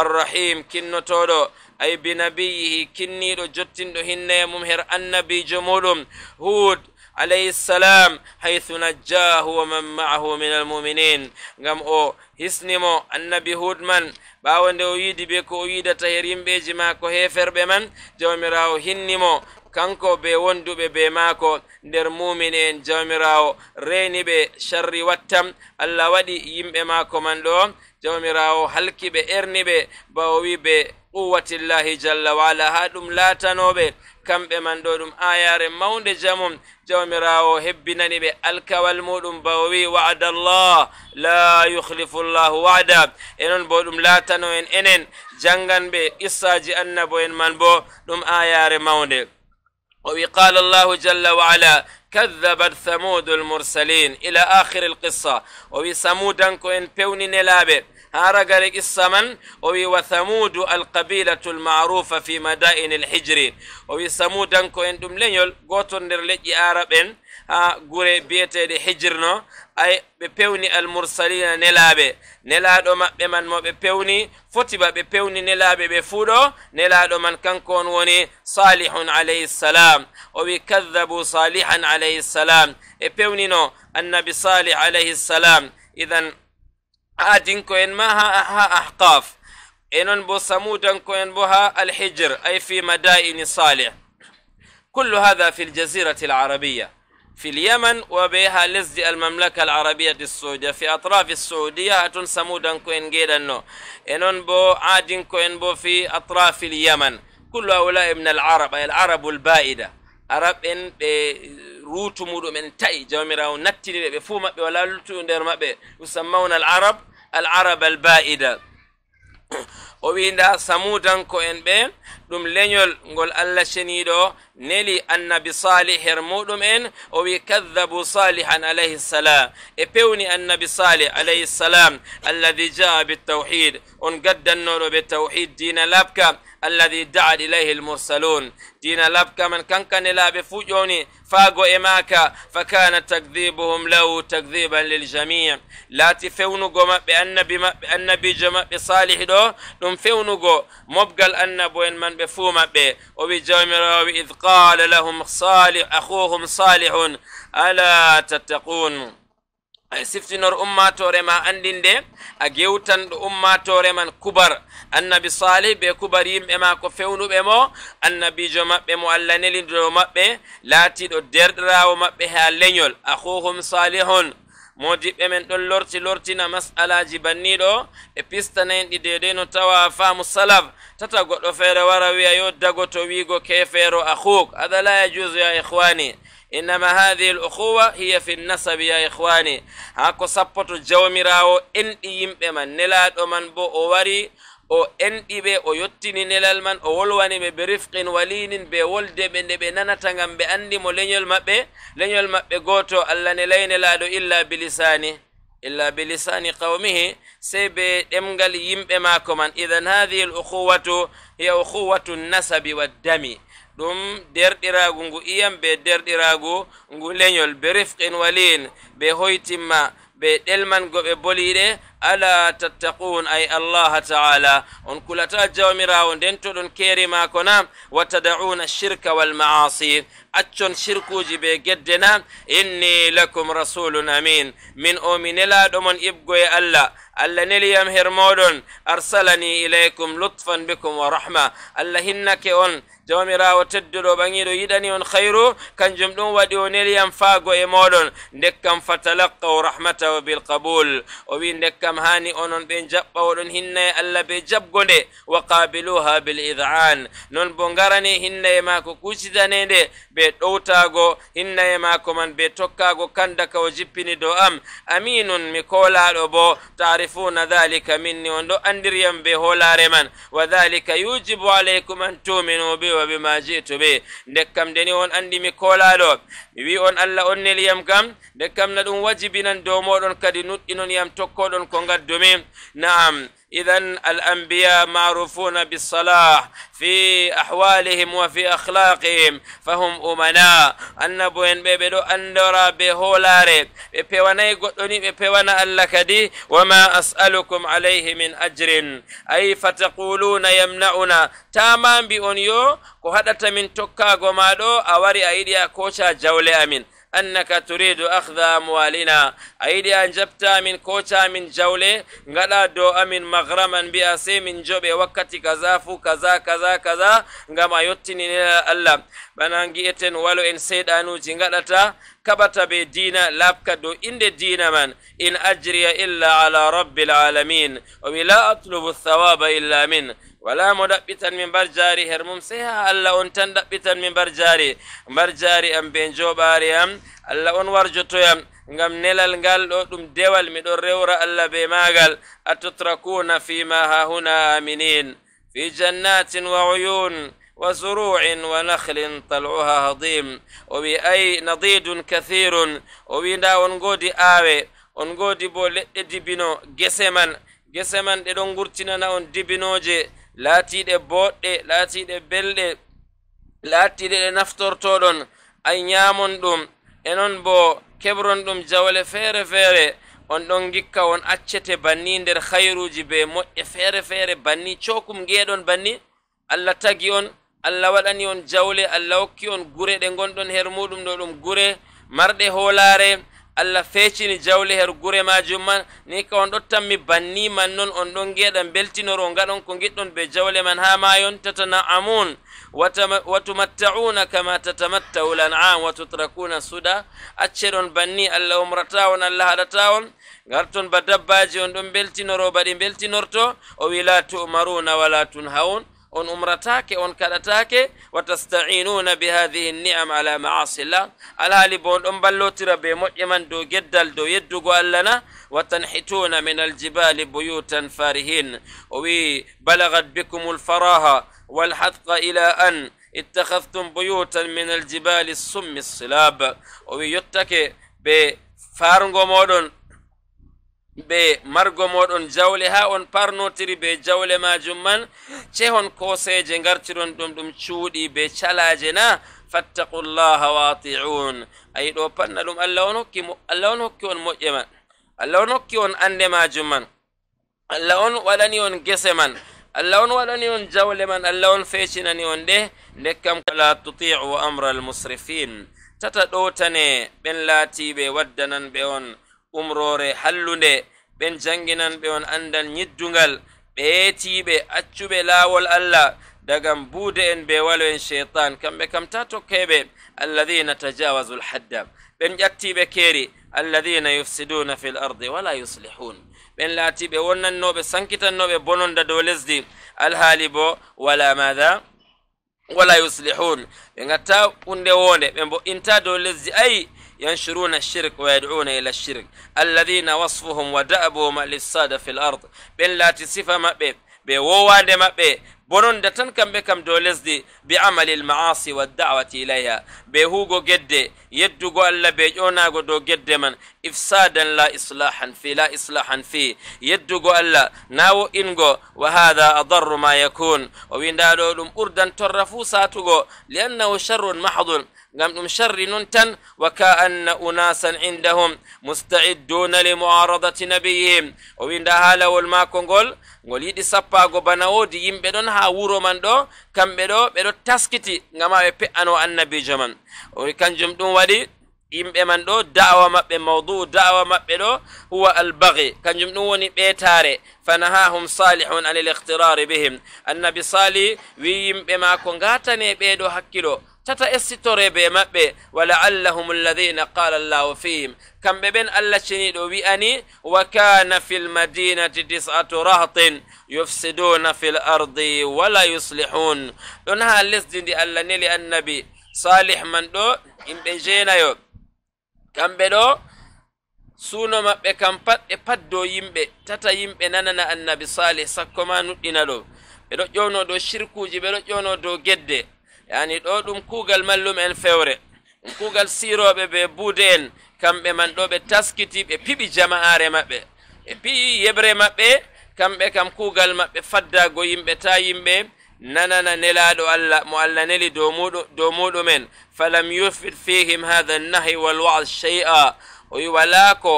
arrahim kinnotoɗo ay binabiyihi kinniɗo jottinɗo hinnaye mum her annabijo muɗum hud alayhi ssalam haythu najjahu wa man maahu min almuminin ngam o hisnimo annabi hud man ɓawo nde o yiidi ɓe ko o yidata her yimɓeji maako heferɓe man jawmirawo hinnimo kanko be wonduɓe be maako nder mumin en jawmirawo reniɓe sharri wattam allah waɗi yimɓe maako man ɗo jawmirawo halkiɓe erniɓe ba o wi ɓe quwwatillahi jalla waala ha ɗum laatanoɓe kamɓe man ɗo ɗum ayare mawnde jamum jawmirawo hebbinani ɓe alkawal muɗum bawo wi wa'ada allah la yuhlifu llahu wa'da enon noon bo ɗum latano en enen jangan ɓe qissaji annabo en man bo ɗum ayare mawnde o wi qala allahu jalla wa ala كذبت ثمود المرسلين إلى آخر القصة وبثمود أنكو إن بيوني نلابه هارقرق السمن وي وثمود القبيلة المعروفة في مدائن الحجر وي ثمود انكو اندم لنيول غوتون در لجي عربن ها غوري بيته دي حجرنو ay ɓe pewni almursalina nelaɓe nelaɗo maɓɓe man mo ɓe pewni foti ba ɓe pewni nelaɓe ɓe fuu ɗo nelaɗo man kanko on woni salihun alayhi salam o wi kadabu salihan alayhi salam e pewnino annabi salih alayhi salam idan عادين كوين ما ها, ها أحقاف إنن بو سمودنكو كوين بها الحجر أي في مدائن صالح كل هذا في الجزيرة العربية في اليمن وبها لزد المملكة العربية السعودية في أطراف السعودية هتون سمودا كوين جيدا انن بو عادين كوين بو في أطراف اليمن كل هؤلاء من العرب أي العرب البائدة arab en be ruutu muɗum en ta'i jawmirawo nattini ɓe ɓe fuu maɓɓe wala luttuɓe nder maɓɓe usammawna al arab al arab al ba'ida o winda samudanko en ɓe ɗum leñol ngol allah ceniɗo neli annabi salih her muɗum en o wi kadabu salihan alayhi salam e pewni annabi salih alayhi salam alladi jaa bitawhid on gaddannoɗo ɓe tawhid dina labka alladi daat ilayhi almursalun dina labka man kankanelaɓe fuu ƴowni faago e maka fa kana takdibuhum lahu takdiban liljami laati fewnugo maɓɓe annabi maɓɓe annabijo maɓɓe salih ɗo ɗum ɗum fewnugo mobgal annabo en man ɓe fuu maɓɓe o wi jawmirawo id qala lahum akhuhum salihun ala tattaqun ay siftinor ummatore ma andinde a gewtanɗo ummatore man kubar annabi salih be kubar yimɓe ma ko fewnuɓe mo annabijo maɓɓe mo allah nelido maɓɓe laatiɗo derɗirawo maɓɓe ha leñol akhuhum salihun modiɓɓe men ɗon lorti lortina mas'alaji banniɗo ɓe pistana en ɗi dedei no tawa faamu salaf tata goɗɗo feere wara wiya yo dago to wiigo kefeero ahuk hada la yajusu ya ihwani innama hadihi l ukhuwa hiya fi nasabi ya ihwani ha ko sappo to jawmirawo enɗi yimɓe man nelaɗo man bo o wari o enɗi ɓe o yottini nelal man o wolwani ɓe be rifqin walinin be wolde ɓe nde ɓe nanata gam ɓe andi mo leyol maɓɓe leyol maɓɓe gooto allah ne layne laaɗo illa bilisani illa bilisani qawmihi sey be ɗemgal yimɓe maako man idan hahi l ukhuwatu hiya ukhuwatu nasabi wa dami ɗum derɗiraagu ngu iyam be derɗiraagu ngu leyol be rifqin walin be hoytimma be ɗelman go ɓe boliɗe ala tattaqun ay allaha taala on kulata jawmirawo nden to ɗon keeri maako na wa tada'una shirka walmaasi accon shirkuji ɓe geddena inni lakum rasulun amin min omi nelaɗo mon ibgoye allah allah neliyam hermoɗon arsalani ilaykum lutfan bikum wa rahma allah hinnake on jawmirawo tedduɗo ɓaŋiɗo yiɗani on hayru kanjum ɗum waɗi o neliyam faago e moɗon ndekkam fatalaqau rahmatahu bilqabul o wi ndekkam hani onon ɓe jaɓɓa oɗon hinna e allah be jabgode wa qabiluha bilidan non bo garane hinna e ma ko kucitanende be be ɗowtago hinnaye mako man be tokkago kanda ka o jippini dow am aminun mi kolaɗo bo tarifuna dhalika minni on ɗo andiriyam be holare man wa dhalika yujibu alaykum an tuminu bi wa bima jitu be ndekkam ndeni on andi mi kolaɗo mi wi on allah on neliyam kam ndekkam na ɗum wajibinan dow moɗon kadi nuɗɗinon yam tokkoɗon ko gaddumin na'am إذا الأنبياء معروفون بالصلاح في أحوالهم وفي أخلاقهم فهم أمناء النبو إن بيبدو أندرا بهولاري بيبيواني قدوني بيبيوانا اللكدي وما أسألكم عليه من أجر أي فتقولون يمنعنا تامان بأنيو كهدت من تكا قمادو أوري أيديا كوشا جولي أمين أنك تريد أخذ أموالنا أيدي أنجبت من كوتا من جولة غلا دو أمن مغرما بأسي من جوبي وقت كذا فو كذا كذا كذا غما يتني الله بنانجي إتن ولو إن سيد أنو جنغدتا كبت بدينا دو إن دينا من إن أجري إلا على رب العالمين وبلا أطلب الثواب إلا منه ولا مدبتن من برجاري هرمم سيها الله أن تندبتن من برجاري برجاري أم بين جو باريام الله أن ورجتو يام نغم نلال نغال دوم ديوال مدور ريورا الله بماغال أتتركون فيما ها هنا آمنين في جنات وعيون وزروع ونخل طلعها هضيم وبأي نضيد كثير وبيدا ونغودي آوي ونغودي بو لئي دبينو جسمان جسمان دي دون غورتنا ناون دبينو جي laatiiɗe booɗɗe laatiiɗe belɗe laatiiɗe ɗe naftortoɗon a yaamon ɗum e noon bo keɓron ɗum jawle feere feere on ɗon gikka on accete banni nder hayruuji be moƴƴe feere feere banni cookum ngeeɗon banni allah tagi on allah waɗani on jawle allah hokki on gure ɗe ngonɗon her muɗum ɗo ɗum gure marɗe hoolaare allah fecini jawle her gure majum man ni ka on ɗottanmi banni man noon on ɗon geɗan beltinoro ngaɗon ko giɗɗon be jawle man ha mayon tatana'amun wa tumatta'una kama tatamattau lan'am wa tutrakuna suda acceɗon banni allah umrata on allah haɗata on garton ba dabbaji on ɗon beltinoro baɗi beltinorto o wi la tu'maruna wala tunhawun on umratake on kadatake watastainuna wa tastainuna bi hadihi ni'am ala maasi llah alhaali bo on ɗon ballotira be moƴƴe man dow geddal do yeddugo allah na wa min aljibal buyutan farihin wi balagat bikum alfaraha walhatqa ila an اتخذتم بيوتا من الجبال السم الصلاب ويتك بفارغ مودون ɓe margo moɗon jawle ha on parnotiri be jawle majum man cehon koseje gartiron ɗum ɗum cuuɗi be calaje na fattaqu llaha waati'un ayi ɗo patna ɗum allah on hokki allah on hokki on moƴƴe man allah on hokki on ande majum man allah on waɗani on gese man allah on waɗani on jawle man allah on fecinani on ɗe nde kam la tuti'u amra almusrifin tata ɗowtane ɓen laatiɓe waddananɓe on umrore hallunde ɓen janginan ɓe on andal ñiddungal ɓe eetiɓe accuɓe laawol allah dagam buude en be walo en cheytan kamɓe kam ta tokkeɓe alladina tajawasu lhadda ɓen ƴattiɓe keeri alladina yufsiduna fi l ardi wala yuslihun ɓen laatiɓe wonnannoɓe sankitannoɓe bononda dow lesdi alhaali bo wala maha wala yuslihun ɓe gatta hunde wonde ɓe mbo inta dow lesdi ayi ينشرون الشرك ويدعون إلى الشرك الذين وصفهم ودأبهم للسادة في الأرض بين لا تسيف مأبيب بوواد مأبيب بنون دتن كم بكم دولز دي بعمل المعاصي والدعوة إليها هو بهوغو قد يدوغو ألا بيجونا قدو قد من إفسادا لا إصلاحا في لا إصلاحا في يدوغو ألا ناو إنغو وهذا أضر ما يكون وبين دالولم أردن ترفو ساتوغو لأنه شر محضن من شر ننتن وكأن أناسا عندهم مستعدون لمعارضة نبيهم ومن دهالا والما كنقول ngol yiɗi sappago bana woodi yimɓe ɗon ha wuro man ɗo kamɓe ɗo ɓeɗo taskiti ngama ɓe pe'ano annabijo man kanjum ɗum waɗi yimɓe man ɗo da'wa maɓɓe mawdu da'wa maɓɓe ɗo huwa albagi kanjum ɗum woni ɓeetare fanahahum salihun anil ihtirari bihim annabi sali wi yimɓe ma ko ngatane ɓeɗo hakkilo tata essitore maɓɓe walaallahum alladina qala llahu fihim kamɓe ɓen allah ciniɗo wi'ani wa kana fi lmadinati tisatu rahtin yufsiduna fi l ardi wala yuslihun ɗon ha lesdi ndi allah neli annabi salih man ɗo yimɓe jeenayo kamɓe ɗo suuno maɓɓe kam pat ɓe pat dow yimɓe tata yimɓe nanana annabi salih sakko ma nuɗɗina ɗo ɓeɗo ƴowno dow shirkuji ɓeɗo ƴowno dow gedde yani ɗo ɗum kuugal mallum'en fewre ɗum kuugal siroɓe be buude en kamɓe man ɗo ɓe taskiti ɓe piɓi jama'are maɓɓe ɓe pi'i yebre maɓɓe kamɓe kam kuugal maɓɓe faddago yimɓe ta yimɓe nanana nelaɗo allah mo allah neli dow muɗumen falam yufid fihim hatha nahi walwa'd shay'a o wi wala ko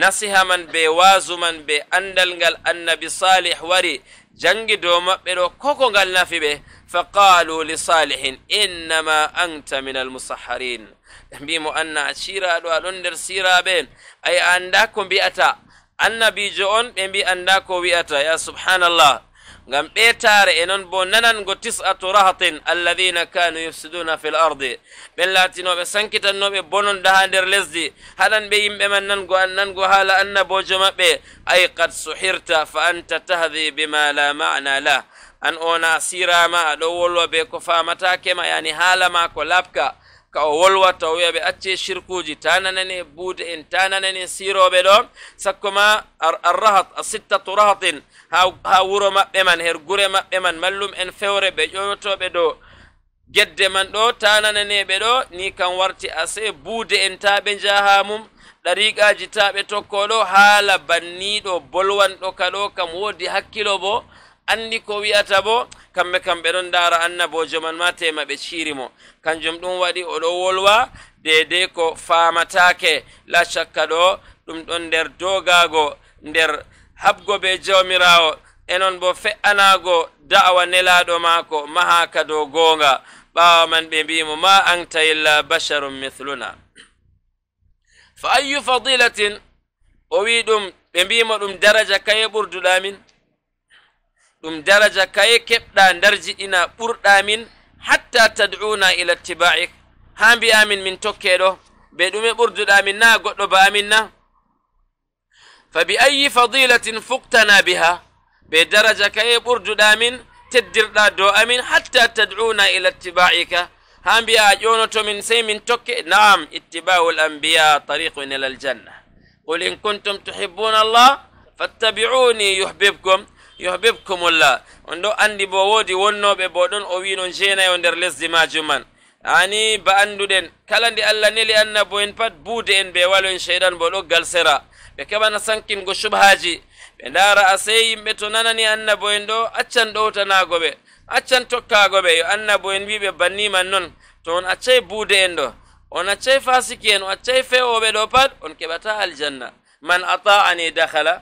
nasiha man be waasu man be andal ngal annabi salih wari جنگ دوما برو كوكو غالنا في به فقالوا لصالح إنما أنت من المصحرين بي أن أشيرا دو ألندر سيرا بين أي أنداكم بيأتا أنا بيجون بي أنداكم بيأتا يا سبحان الله ngam ɓe tare e noon bo nanango tis'atu rahatin alladina kanu yufsiduna fi l ardi ɓen latinoɓe sankitannoɓe bononɗa ha nder lesdi hadan be yimɓe man nango annango haala annabojo maɓɓe ay qad suhirta fa anta tahdi bima la mana lah an ona sirama aɗo wolwa be ko famatakema yani haala ma ko labka ka o wolwata o wiya acce shirkuji ta nanani buude en ta nanani siroɓe ɗo sakko ma arrahat a sittatu rahatin ha ha wuro maɓɓe man her gure maɓɓe man mallum en fewre ɓe ƴoyotoɓe ɗo gedde man ɗo tananeneɓe ɗo ni kam warti ase buude en taɓe jaha mum ɗariqaji taɓe tokko ɗo haala banniɗo bolwanɗo ka ɗo kam woodi hakkilo bo andi ko wi'ata bo kamɓe kam ɓe ɗon ndara annabojo man ma tema ɓe ciiri mo kanjum ɗum waɗi oɗo wolwa dedei ko famatake la cakka ɗo ɗum ɗon nder dogago nder habgo be jawmirawo enon non bo fe'anago da'wa nelaɗo maako maha ka dow goonga ɓaawa man ɓe mbimo ma anta illa basharun mithluna fa ayu fadilatin o wi ɗum ɓe mbimo ɗum daraja kaye ɓurduɗamin ɗum daraja kaye keɓɗa darjiɗina ɓurɗamin hatta tad'una ila ittiba'ik ha mbi'amin min tokkeɗo be ɗume ɓurduɗamin na goɗɗo ba amin na فبأي فضيلة فقتنا بها بدرجة كي برجدا من تدردا دو أمين حتى تدعونا إلى اتباعك هم بيا جونتو من سي من توكي نعم اتباع الأنبياء طريق إلى الجنة قل إن كنتم تحبون الله فاتبعوني يحببكم يحببكم الله وندو أندي بوودي ونو ببودون أوين جينا يوندر لزي ما جمان ani باندو دين كالاندي nde نيلي أن annabo en pat buude en ɓe ɓe keɓana sankingo shubhaji ɓe ndaara asey yimɓe to nanani annabo en ɗo accan ɗowtanago ɓe accan tokkago ɓe yo annabo en wiɓe banniman noon to on accay buude en ɗo on accay fasiki en on accay fewoɓe ɗo pat on keɓata aljanna man ata'ani dakhala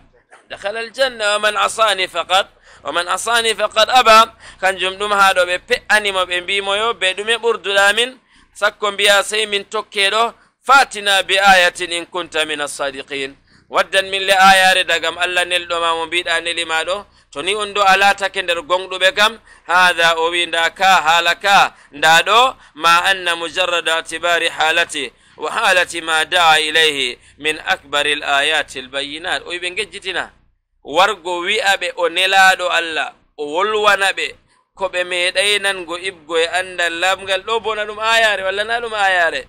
dakhala aljanna wa man asani faqad wa man asani faqad aba kanjum ɗum ha ɗo ɓe pe'animo ɓe mbimoyo be ɗume ɓurduɗamin sakko mbiya sey min tokkeɗo fatina bi ayatin in kunta min assadiqin waddan min le ayare dagam allah nelɗoma mo mbiɗa nelima ɗo to ni on ɗo alatake nder gonɗuɓe kam hada o wi nda ka haala ka nda ɗo ma anna mujarrada atibari haalati wa haalati ma daa ilayhi min akbari l ayati l bayinat o wi ɓe gejjitina wargo wi'a ɓe o nelaɗo allah o wolwana ɓe ko ɓe meeɗay nango ibgo e andal lamgal ɗo bona ɗum ayare walla na ɗum ayare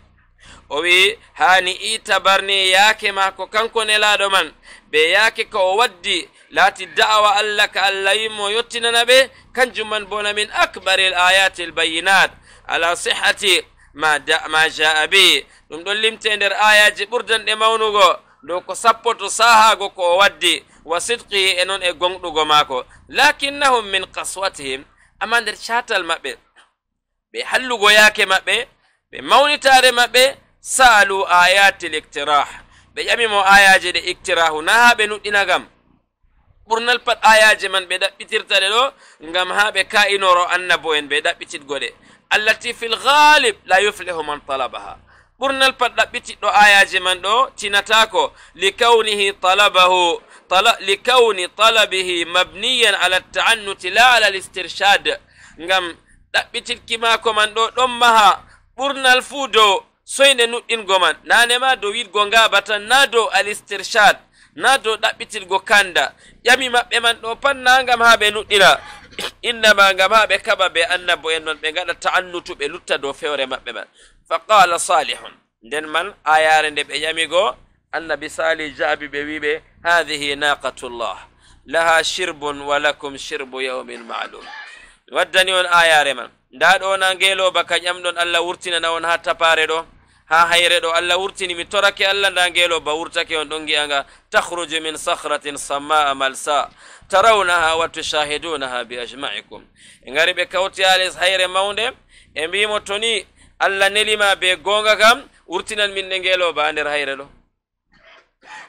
o wi hani itabarni yaake maako kanko nelaɗo man ɓe yaake ka o waddi laati da'awa allah ka allah yimmo yottinana ɓe kanjum man bona min acbar l ayat l bayinat ala sihati ma, ma jaa bi ɗum ɗon limte nder ayaji ɓurdanɗe mawnugo dow ko sappoto sahago ko o waddi wa sidqihi e noon e gonɗugo maako lakinnahum min kaswatihim amma nder catal maɓɓe ɓe hallugo yaake maɓɓe ɓe mawnitare maɓɓe saalu ayatil ictirah ɓe ƴamimo ayaje ɗe ictirahu na ha ɓe nuɗɗinagam ɓurnal pat ayaje man ɓe ɗaɓɓitirta ɗe ɗo ngam ha ɓe ka'inoro annabo en ɓe ɗaɓɓititgo ɗe allati fi lgalib la yuflihu man talabaha ɓurnal pat ɗaɓɓitiɗɗo ayaje man ɗo tinatako likawnihi talabahu likawni talabihi mabniyan ala ta'annuti la ala listirshad ngam ɗaɓɓititki mako man ɗo ɗon maha ɓurnal fuu dow soyde nuɗɗingo man naane ma dow yiɗgo ngaba tan na dow alistirchad na dow ɗaɓɓitirgo kanda ƴami maɓɓe man ɗo pat na ngam ha ɓe nuɗɗina innama ngam ha ɓe kaɓa be annabo en man ɓe gaɗa ta'annutu ɓe lutta dow fewre maɓɓe man fa qala salihun nden man ayare nde ɓe ƴamigo annabi sali jaabi ɓe wiɓe hadihi naqatullah laha shirbun wa lakum shirbu yawmin ma'lum waddani on ayare man nda ɗo na ngeloba ka ƴamɗon allah wurtinana on ha tapare ɗo ha hayre ɗo allah wurtini mi torake allah nda ngeloba wurtake on ɗon gi'a nga tahruju min sahratin samma'a malsa tarawnaha wattu shahidunaha bi ajma'ikum e gari ɓe kawti ales hayre mawnde e mbimo toni allah nelima be gonga kam wurtinan min ɗe ngeloba ha nder hayre ɗo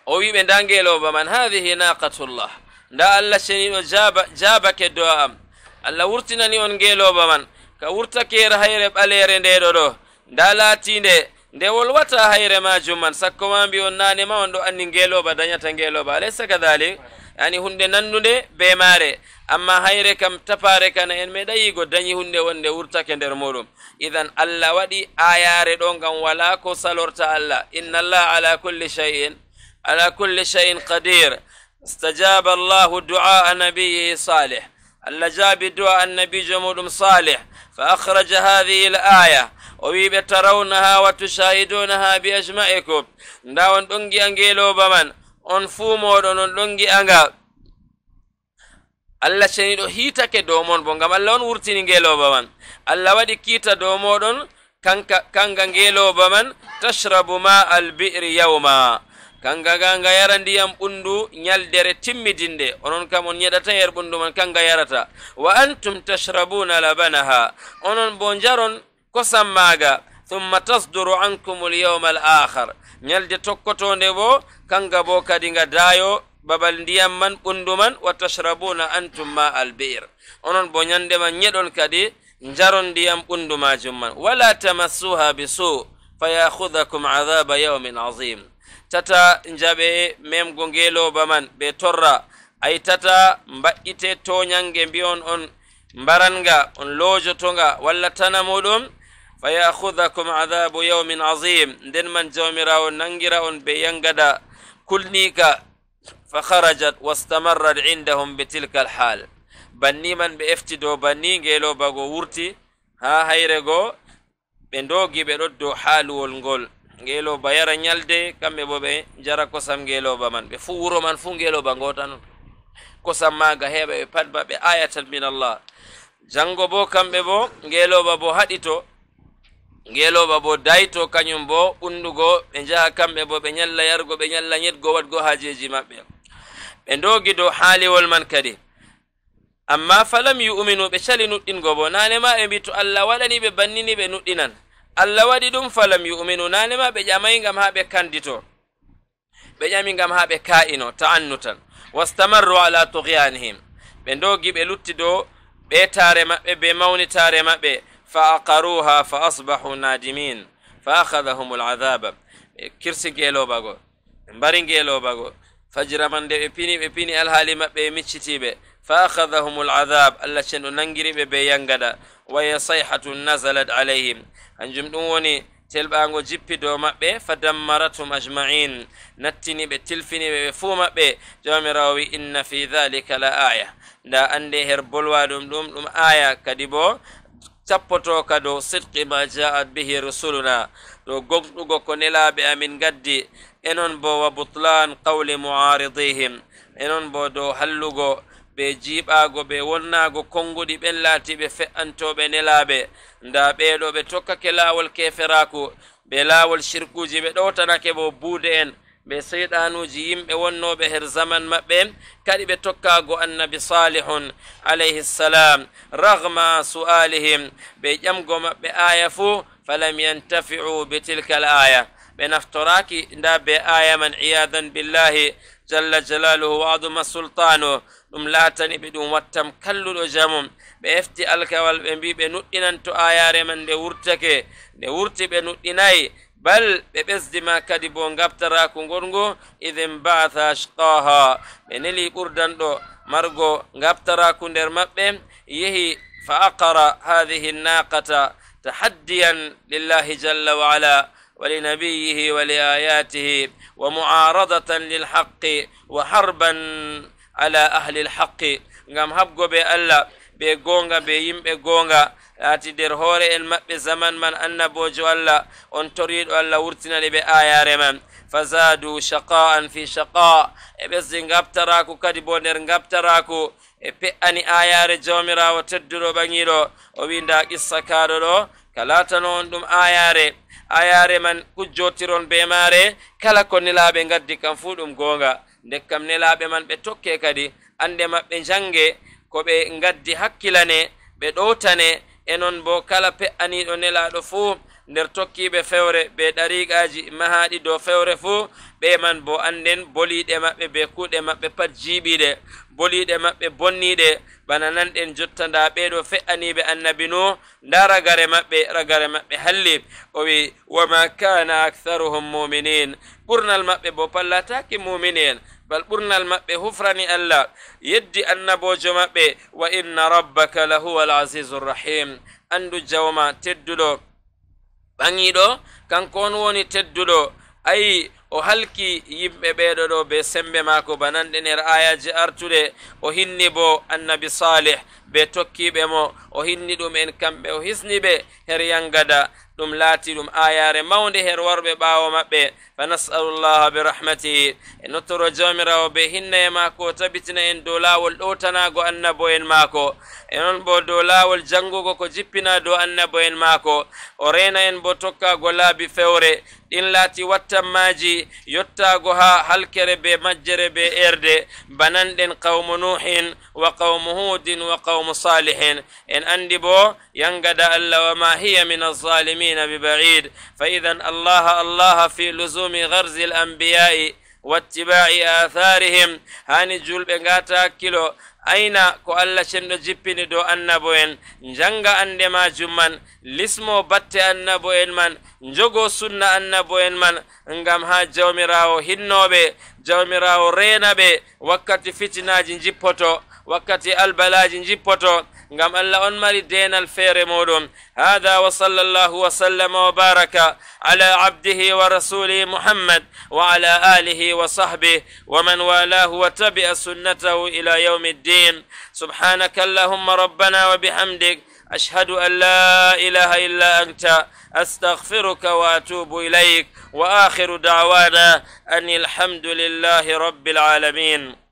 o wi ɓe nda ngeloba man hahihi naqatullah nda allah ceniɗo jaba jabake do'am allah wurtinani on ngeelooba man ka wurtake hayre ɓaleere nde ɗo ɗo nda laatiinde nde wolwata hayre majum man sakko ma on naane ma on ɗo anndi ngeelooba dañata ngeelooba alaysa kadalik yani hunde nanndude be mare amma hayre kam tapare kana en meɗayigo dañi hunde wonde wurtake nder muɗum idan allah waɗi ayare ɗo ngam wala ko salorta allah inna allah ala kulli shay'in ala kulli shay'in qadir istajaba allahu du'a nabiyihi salih اللجاب دعاء النبي جمود صالح فأخرج هذه الآية ويب ترونها وتشاهدونها بأجمعكم داون دنجي أنجيلو بمن أنفومو دون دنجي أنجا الله شنيدو هيتا كدومون بونغام الله ورتيني أنجيلو بمن الله ودي كيتا دومون كان كان غيلو بمن تشرب ماء البئر يوما kanga ganga nga yara ndiyam ɓundu ñaldere timmidinde onon kam on ñeɗata yer ɓundu man kanga yarata wa antum tashrabuna labanaha onon bo jaron kosam maga thumma tasduru ankum lyawma al akhar ñalde tokkotonde bo kanga bo kadi dayo babal ndiyam man ɓundu man wa tashrabuna antum ma al bir onon bo man ñeɗon kadi jaron ndiyam ɓundu majum man wala tamassuha bisu fayahudakum adaba yawmin azim tata njaɓe mem gongelo baman man ɓe torra ay tata mbaƴƴite toñange mbiyon on mbaranga on loojotonga walla tana muɗum fa yahudakum adabu yawmin azim nden man on nangira on ɓe yangada kulnika fa harajat wastamarrat indahum be tilka alhal banni man ɓe efti dow banni ngeloba go wurti ha hayre goo ɓe ndogi ɓe ɗo dow haaluwol ngol ngeelooba yara ñalde kamɓe bo ɓe jara kosam ngeelooba man ɓe fuu wuro man fuu ngeelooba ngoota non kosam maaga heɓa ɓe pat maɓɓe ayatan min allah janngo bo kamɓe bo ngeelooba bo haɗi to ngeelooba bo dayto kañum bo ɓunndugo ɓe njaha kamɓe bo ɓe ñalla yargo ɓe ñalla ñetgo waɗgo haajeeji maɓɓe ɓe ndoogi dow haaliwol man kadi amma falam yuminu ɓe cali nuɗɗingo bo naane ma ɓe mbi to allah waɗani ɓe banninii ɓe nuɗɗinan allah waɗi ɗum falam yu'minu nane ma ɓe ƴamayi ngam ha ɓe kandito ɓe ƴami ngam ha ɓe ka'ino ta'annutan wastamarru ala tughyanihim ɓe dogi ɓe lutti do ɓe tare maɓɓe be mawnitare maɓɓe fa aqaruha fa asbahu nadimin fa akhadahum al'adaba kirsi gelobago mbari gelobago fajira man de ɓe pini ɓe pini alhaali maɓɓe e miccitiɓe فأخذهم العذاب اللتشن ننجري ببيانغدا وهي صيحة نزلت عليهم أنجم دوني telɓago jippidow maɓɓe fa dammaratum ajmain nattini ɓe tilfini ɓe ɓe fuu maɓɓe jamirawo wi inna fi dhalika la aya nda ande her bolwa ɗum ɗum ɗum aya kadi bo tappotoka dow sidqi ma ja'at bihi rusuluna dow gonɗugo ko nelaɓe amin gaddi enon bo wa butlan qawli muaridihim enon bo dow hallugo be jiiɓaago be wonnaago konnguɗi ɓen laatiɓe fe'antooɓe nelaaɓe nda ɓeeɗo ɓe tokkake laawol keferaaku ɓe laawol shirkuuji ɓe ɗowtanake bo buude en ɓe seyɗanuuji yimɓe wonnoɓe her zaman maɓɓe kadi ɓe tokkaago annabi salihun alayhi salam ragma su'alihim ɓe ƴamgo maɓɓe aya fuu falam yantafi'u bitilka al aya ɓe naftoraki nda be aya man iyadan billahi jalla jalaluhu wa aduma sultano ɗum laatani ɓe ɗum wattam kalluɗo jamum ɓe hefti alkawal ɓe mbi ɓe nuɗɗinan to ayare man nde wurtake nde wurti ɓe nuɗɗinayi bal ɓe ɓesdi ma kadi bo gabtarako gongo iden baatha ashqaha ɓe neli ɓurdanɗo margo gabtaraku nder maɓɓe yehi fa aqara hadihi naqata tahaddiyan lillahi jalla wa ala ولنبيه ولآياته ومعارضة للحق وحربا على أهل الحق نعم هبقوا بي ألا بي قونغا بي يم آتي دير هوري المقب زمن من أنا بوجو ألا أن تريد ألا ورتنا لبي آيار من فزادوا شقاء في شقاء بس نغب تراكو كدبو نر نغب تراكو بي أني آيار جومرا وتدرو بنيرو وبين داك السكار رو kalata noon ɗum ayare ayare man kujjotiron be mare kala ko nelaɓe gaddi kam fuu ɗum gonga nde kam nelaɓe man ɓe tokke kadi ande maɓɓe jangge ko ɓe gaddi hakkilane ɓe ɗowtane e non bo kala pe'aniɗo nelaɗo fuu nder tokkiɓe fewre be ɗariqaji mahaɗi dow fewre fuu ɓe man bo anden boliɗe maɓɓe be kuuɗe maɓɓe pat jiiɓiɗe boliɗe maɓɓe bonniɗe bana nanɗen jotta nda ɓeɗo fe'aniɓe annabi no nda ragare maɓɓe ragare maɓɓe halli o wi wama kana aktharuhum muminin ɓurnal maɓɓe bo pallataki muminin bal ɓurnal maɓɓe hufrani allah yeddi annabojo maɓɓe wa inna rabbaka lahuwa al asisu rrahim andu jawma tedduɗo ɓaŋiɗo kanko on woni tedduɗo ayi o halki yimɓe ɓeeɗo ɗo be sembe maako bananɗe nder ayaji artuɗe o hinni bo annabi salih be tokkiɓe mo o hinni ɗum en kamɓe o hisni ɓe her yangada ɗum laati ɗum ayare mawde her warɓe ɓaawo maɓɓe fa nasalu llaha be rahmatihi e nottoro jamirawo be hinna e maako tabitina en dow laawol ɗowtanaago annabo en maako e noon bo dow laawol janngugo ko jippina dow annabo en maako o reena en bo tokkaago laabi fewre ɗin laati wattanmaaji يتاغها هل كرب مجر بإرد بنان دين قوم نوح وقوم هود وقوم صالح إن أندبو ينقد ألا وما هي من الظالمين ببعيد فإذا الله الله في لزوم غرز الأنبياء واتباع آثارهم هاني جول بنغاتا كيلو ayna ko allah cenɗo jippini dow annabo en janga andemajum man lismo batte annabo en man jogo sunna annabo en man ngam ha jawmirawo hinnoɓe jawmirawo renaɓe wakkati fitinaji jippoto wakkati albalaji jippoto غم الا ان مري دين الفير مولم هذا وصلى الله وسلم وبارك على عبده ورسوله محمد وعلى اله وصحبه ومن والاه وتبع سنته الى يوم الدين سبحانك اللهم ربنا وبحمدك اشهد ان لا اله الا انت استغفرك واتوب اليك واخر دعوانا ان الحمد لله رب العالمين